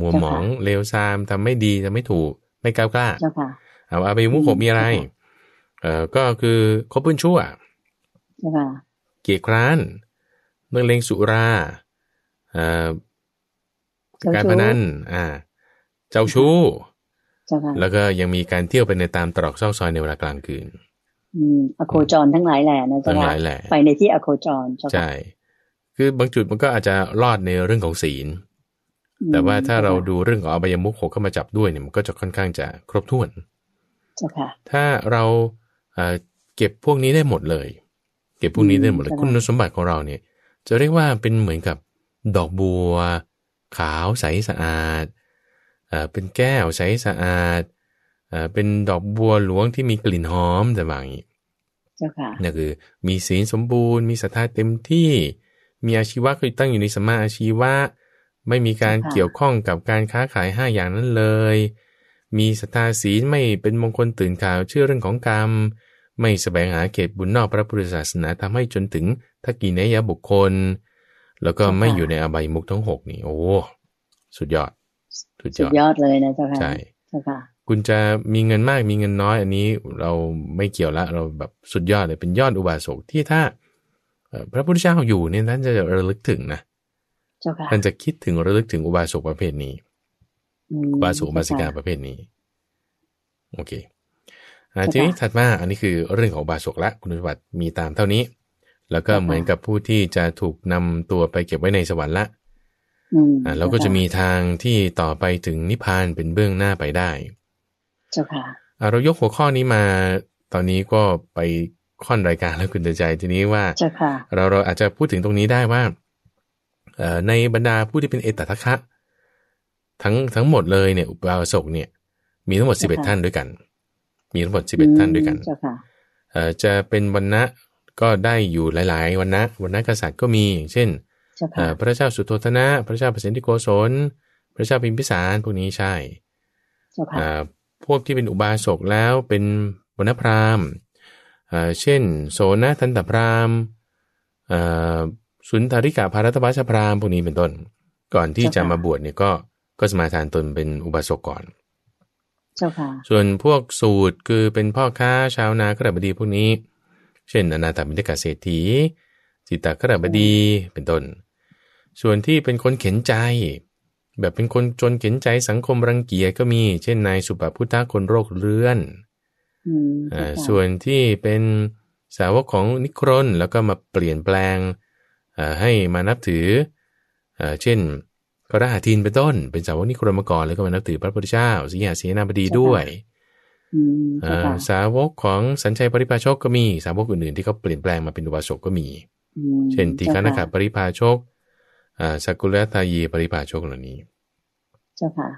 มัวหมอง เลวซาม ทำไม่ดีทำไม่ถูก ไม่ก้ากล้าเอาอบายมุกหกมีอะไรเออก็คือคบเพื่อนชั่วเกียรคร้าน เมืองเลงสุรา เอ่อการพนันอ่า เจ้าชู้แล้วก็ยังมีการเที่ยวไปในตามตรอกซอกซอยในเวลากลางคืนออโคจรทั้งหลายแหละนะจ๊ะทั้งหลายแหละไปในที่อโคจร ใช่ คือบางจุดมันก็อาจจะรอดในเรื่องของศีล แต่ว่าถ้าเราดูเรื่องของอบายมุขหกเข้ามาจับด้วยเนี่ยมันก็จะค่อนข้างจะครบถ้วนถ้าเราเก็บพวกนี้ได้หมดเลย เก็บพวกนี้ได้หมดเลยคุณสมบัติของเราเนี่ยจะเรียกว่าเป็นเหมือนกับดอกบัว ขาวใสสะอาด เป็นแก้วใสสะอาด เป็นดอกบัวหลวงที่มีกลิ่นหอมแต่บางอย่างนี่คือมีศีลสมบูรณ์มีศรัทธาเต็มที่มีอาชีวะคือตั้งอยู่ในสมาอาชีวะไม่มีการเกี่ยวข้องกับการค้าขายห้าอย่างนั้นเลย มีศรัทธาศีลไม่เป็นมงคลตื่นข่าวเชื่อเรื่องของกรรมไม่แสวงหาเขตบุญนอก พระพุทธศาสนา ทำให้จนถึงทักกีเนยบุคคล แล้วก็ไม่อยู่ในอบายมุกทั้งหกนี่ โอ้ สุดยอด สุดยอดยอดเลยนะเจ้าค่ะ ใช่เจ้าค่ะคุณจะมีเงินมากมีเงินน้อย อันนี้เราไม่เกี่ยวละเราแบบสุดยอดเลยเป็นยอดอุบาสก ที่ถ้าพระพุทธเจ้าอยู่เนี่ยท่านจะระลึกถึงนะท่านจะคิดถึงระลึกถึงอุบาสกประเภทนี้ อุบาสกอุบาสิกาประเภทนี้ โอเคทีนี้ถัดมาอันนี้คือเรื่องของบาสกละคุณสมบัติมีตามเท่านี้ แล้วก็เหมือนกับผู้ที่จะถูกนำตัวไปเก็บไว้ในสวรรค์ละอ่าแล้วก็จะมีทางที่ต่อไปถึงนิพพานเป็นเบื้องหน้าไปได้เจ้าค่ะเรายกหัวข้อนี้มาตอนนี้ก็ไปค่อนรายการแล้วคุณตใจทีนี้ว่าเราเราอาจจะพูดถึงตรงนี้ได้ว่าในบรรดาผู้ที่เป็นเอตตะคะ ทั้งทั้งหมดเลยเนี่ย อุปาสกเนี่ย มีทั้งหมดสิบเอ็ดท่านด้วยกันมีทั้งหมดสิบเอ็ดท่านด้วยกันจะเป็นวันณะก็ได้อยู่หลายๆวันณะวันณะกษัตริย์ก็มีอย่างเช่นพระเจ้าสุโธทนะ พระเจ้าเปริทธิโกศลพระเจ้าพิมพิสารพวกนี้ใช่พวกที่เป็นอุบาสกแล้วเป็นวรรณพราหมณ์เช่นโสนทันตพราหมณ์สุนทริกาภารตวัชพราหมณ์พวกนี้เป็นต้น ก่อนที่จะมาบวชเนี่ยก็ก็สมาทานตนเป็นอุบาสก ก่อนส่วนพวกสูตรคือเป็นพ่อค้าชาวนาขรบดีพวกนี้ เช่นอนาถบมิตกเศรษฐีจิตตขรบดีเป็นต้นส่วนที่เป็นคนเข็นใจ แบบเป็นคนจนเข็นใจสังคมรังเกียจก็มีเช่นนายสุปพุทธะคนโรคเรื้อนส่วนที่เป็นสาวกของนิครนแล้วก็มาเปลี่ยนแปลงให้มานับถือเช่นก็รด้อาทินเป็นต้น เป็นสาวกนิครมกร แล้วก็มานับถือพระพุทธเจ้าสีหาเสนาบดีด้วยสาวกของสัญชัยปริพาชกก็มีสาวกอื่นๆที่เขาเปลี่ยนแปลงมาเป็นอุบาสกก็มี เช่นตีคานาคาปริพาชกสกุลตายี ปริพาชกเหล่านี้ เจ้าค่ะ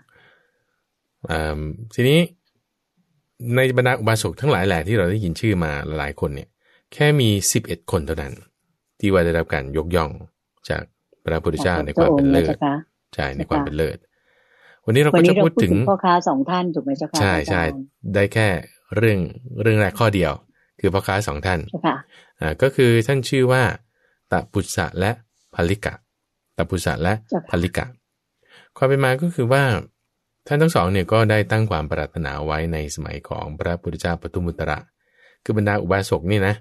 ทีนี้ในบรรดาอุบาสกทั้งหลายแหล่ที่เราได้ยินชื่อมาหลายคนเนี่ย แค่มีสิบเอ็ดคนเท่านั้น ที่ว่าได้รับการยกย่องจากพระพุทธเจ้าในความเป็นเลิศใช่ในความเป็นเลิศ วันนี้เราก็จะพูดถึงพ่อค้าสองท่านถูกไหมเจ้าค่ะใช่ใช่ได้แค่เรื่องเรื่องแรกข้อเดียว คือพ่อค้าสองท่านค่ะอ่าก็คือท่านชื่อว่าตะปุษะและพลิกะตะปุษะและพลิกะ ความเป็นมาก็คือว่าท่านทั้งสองเนี่ยก็ได้ตั้งความปรารถนาไว้ในสมัยของพระพุทธเจ้าปทุมุตระ คือบรรดาอุบาสก นี่นะ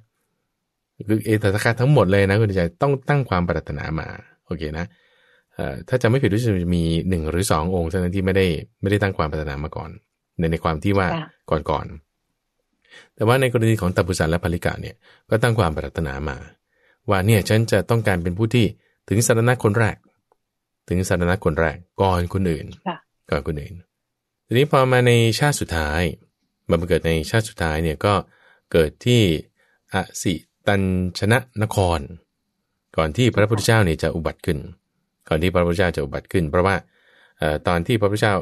คือเอตตะคาทั้งหมดเลยนะคุณใจต้องตั้งความปรารถนามาโอเคนะถ้าจะไม่ผิดรู้สึกจะมีหนึ่งหรือสององค์เท่านั้นที่ไม่ได้ไม่ได้ตั้งความปรารถนามาก่อนในในความที่ว่าก่อนก่อน แต่ว่าในกรณีของตับุสันและภริกะเนี่ยก็ตั้งความปรารถนามา ว่าเนี่ยฉันจะต้องการเป็นผู้ที่ถึงสารณะคนแรก ถึงสารณะคนแรก ก่อนคนอื่นก่อนคนอื่นทีนี้พอมาในชาติสุดท้ายมันเกิดในชาติสุดท้ายเนี่ยก็เกิดที่อสิตัญชนะนคร ก่อนที่พระพุทธเจ้าเนี่ยจะอุบัติขึ้นก่อนที่พระพุทธเจ้าจะอุบัติขึ้น เพราะว่าตอนที่พระพุทธเจ้า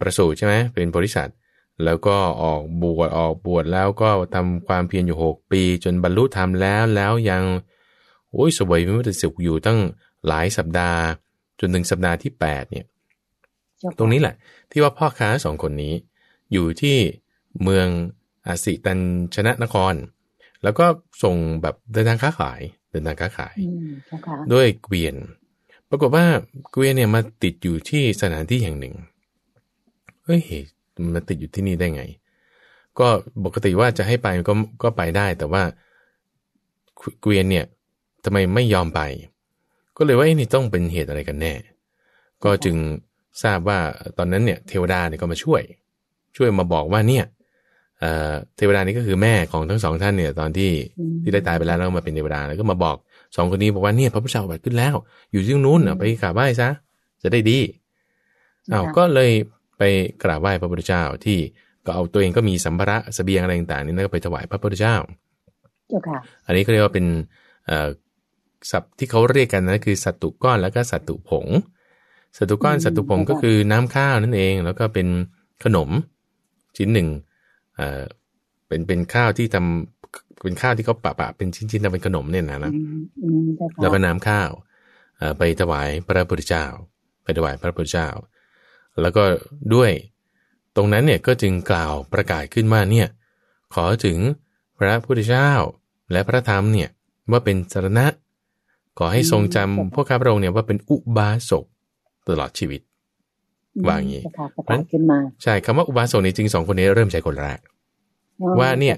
ประสูติใช่ไหมเป็นโพธิสัตว์แล้วก็ออกบวชออกบวชแล้วก็ทำความเพียรอยู่ 6 ปีจนบรรลุธรรมแล้ว แล้วยังโอ้ยสวยมิมุตจิสุขอยู่ตั้งหลายสัปดาห์ จนถึง สัปดาห์ที่8เนี่ย ตรงนี้แหละ ที่ว่าพ่อค้าสองคนนี้ อยู่ที่เมืองอาสิตันชนะนคร แล้วก็ส่งแบบเดินทางค้าขาย เดินทางค้าขายด้วยเกวียนปรากฏว่าเกวียนเนี่ยมาติดอยู่ที่สถานที่แห่งหนึ่ง เฮ้ย มาติดอยู่ที่นี่ได้ไง ก็ปกติว่าจะให้ไปก็ก็ไปได้แต่ว่าเกวียนเนี่ยทำไมไม่ยอมไป ก็เลยว่าไอ้นี่ต้องเป็นเหตุอะไรกันแน่ ก็จึงทราบว่าตอนนั้นเนี่ยเทวดาเนี่ยก็มาช่วย ช่วยมาบอกว่าเนี่ยเทวดานี่ก็คือแม่ของทั้งสองท่านเนี่ยตอนที่ที่ได้ตายไปแล้วแล้วมาเป็นเทวดาแล้วก็มาบอกสองคนนี้บอกว่าเนี่ยพระพุทธเจ้าบัติขึ้นแล้ว อยู่ที่นู้นไปกราบไหว้ซะจะได้ดีเอาก็เลยไปกราบไหว้พระพุทธเจ้าที่ก็เอาตัวเองก็มีสัมภาระสเสบียงอะไรต่างๆนี่นะก็ไปถวายพระพุทธเจ้า อันนี้ก็เรียกว่าเป็นศัพท์ที่เขาเรียกกันนะคือสัตตุก้อนแล้วก็สัตตุผง สัตตุก้อนสัตตุผงก็คือน้ำข้าวนั่นเอง แล้วก็เป็นขนมชิ้นหนึ่งเป็นเป็นข้าวที่ทำเป็นข้าวที่เขาปะปะเป็นชิ้นๆทำเป็นขนมเนี่ยนะนะแล้วก็น้ำข้าวไปถวายพระพุทธเจ้า ไปถวายพระพุทธเจ้า แล้วก็ด้วยตรงนั้นเนี่ยก็จึงกล่าวประกาศขึ้นว่าเนี่ย ขอถึงพระพุทธเจ้าและพระธรรมเนี่ยว่าเป็นสารณะขอให้ทรงจำพวกข้าพระองค์เนี่ยว่าเป็นอุบาสกตลอดชีวิตวาง่างนี้ใช่คำว่าอุบาสกนีจริงสองคนนี้เริ่มใช้คนแรกว่าเนี่ย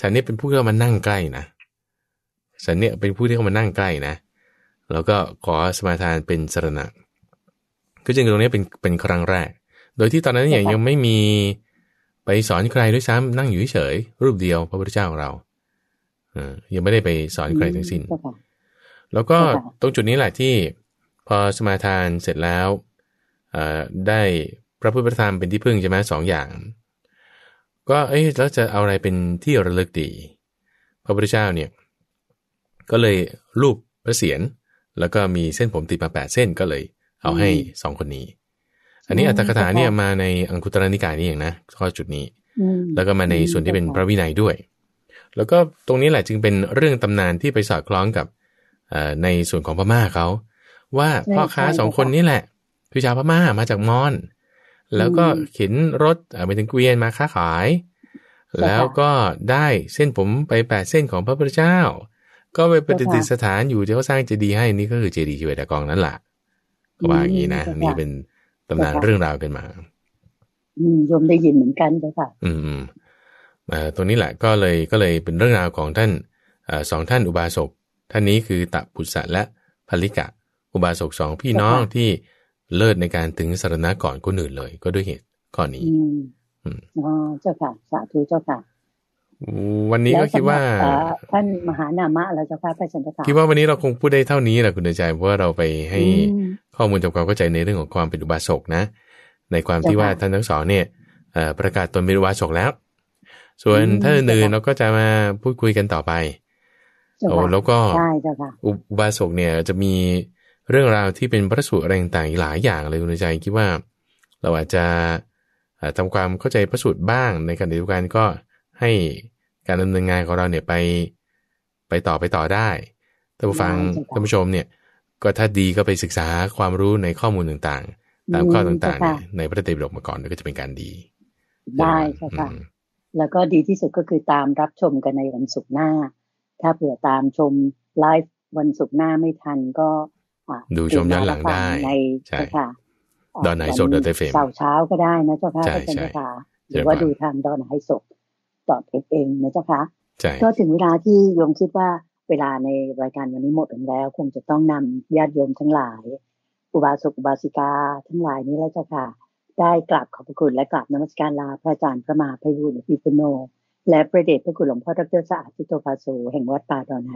ฉันเนี่ยเป็นผู้ที่เข้ามานั่งใกล้นะฉันเนี่ยเป็นผู้ที่เข้ามานั่งใกล้นะ แล้วก็ขอสมาทานเป็นสรณะคือจริงตรงนี้เป็นเป็นครั้งแรก โดยที่ตอนนั้นนย่ยงยังไม่มีไปสอนใครด้วยซ้ำนั่งอยู่เฉยรูปเดียว พระพุทธเจ้าของเราอยังไม่ได้ไปสอนใครทั้งสิ้นแล้วก็ตรงจุดนี้แหละที่พอสมาทานเสร็จแล้วอได้พระพุทธธรรมเป็นที่พึ่งใช่ไหมสองอย่างก็เอ๊ะแล้วจะเอาอะไรเป็นที่ระลึกดีพระพุทธเจ้า เนี่ย ก็เลยรูปพระเศียรแล้วก็มีเส้นผมติดมาแปดเส้นก็เลย เอาให้สองคนนี้ อันนี้อัตถกถาเนี่ยมาในอังคุตรนิกายนี่เองนะข้อจุดนี้แล้วก็มาในส่วนที่เป็นพระวินัยด้วย แล้วก็ตรงนี้แหละจึงเป็นเรื่องตำนานที่ไปสอดคล้องกับในส่วนของพม่าเขาว่าพ่อค้าสองคนนี้แหละคือชาวพม่ามาจากมอนแล้วก็เข็นรถไปถึงเกวียนมาค้าขาย แล้วก็ได้เส้นผมไปแปดเส้นของพระพุทธเจ้า ก็ไปปฏิติสถานอยู่ที่เขาสร้างเจดีย์ให้นี่ก็คือเจดีย์ชิเวตากองนั่นแหละก็ว่าอย่างนี้นะนี่เป็นตำนานเรื่องราวกันมาอืมยมได้ยินเหมือนกันเลยค่ะ อืมอ่าตัวนี้แหละก็เลยก็เลยเป็นเรื่องราวของท่านอสองท่านอุบาสก ท่านนี้คือตะปุษะและภลิกะ อุบาสกสองพี่น้องที่เลิศในการถึงสารณะก่อนคนอื่นเลย ก็ด้วยเหตุข้อนี้ อืม อ๋อ เจ้าค่ะ สาธุเจ้าค่ะวันนี้ก็คิดว่าท่านมหานามะแล้วเจ้าค่ะพระชันตคะคิดว่าวันนี้เราคงพูดได้เท่านี้แหละคุณเดัยเพราะเราไปให้ข้อมูลทำความเข้าใจในเรื่องของความเป็นอุบาสกนะ ในความที่ว่าท่านทั้งสอง เนี่ยประกาศตนเป็นอุบาสกแล้ว ส่วนท่านอื่นเราก็จะมาพูดคุยกันต่อไปโอ้แล้วก็อุบาสกเนี่ย จะมีเรื่องราวที่เป็นพระสูตรอะไรต่างหลายอย่างเลยคุณใจคิดว่าเราอาจจะทำความเข้าใจพระสูตรบ้างในการเดียวกันก็ให้การดำเนินงานของเราเนี่ยไปไปต่อไปต่อได้ ท่านผู้ฟังท่านผู้ชมเนี่ย ก็ถ้าดีก็ไปศึกษาความรู้ในข้อมูลต่างๆ ตามข้อต่างๆ ในพระเตยปิฎกมาก่อนก็จะเป็นการดี ได้ค่ะ แล้วก็ดีที่สุดก็คือตามรับชมกันในวันศุกร์หน้า ถ้าเผื่อตามชมไลฟ์วันศุกร์หน้าไม่ทันก็ดูชมย้อนหลังได้ใช่ค่ะดอนไฮนสดอนเฟมเช้าเช้าก็ได้นะเจ้าค่ะใช่ใช่คหรือว่าดูทางดอนไฮนสดอบเอฟเองนะเจ้าค่ะก็ถึงเวลาที่โยมคิดว่าเวลาในรายการวันนี้หมดลงแล้ว คงจะต้องนำญาติโยมทั้งหลาย อุบาสก อุบาสิกาทั้งหลายนี้แล้วเจ้าค่ะ ได้กราบขอบพระคุณและกราบนมัสการลา พระอาจารย์พระมหาภัยบุญอภิปุโน และประเดชพระคุณหลวงพ่อดรสะอาดพิโตภาโสแห่งวัดป่าดอนไฮ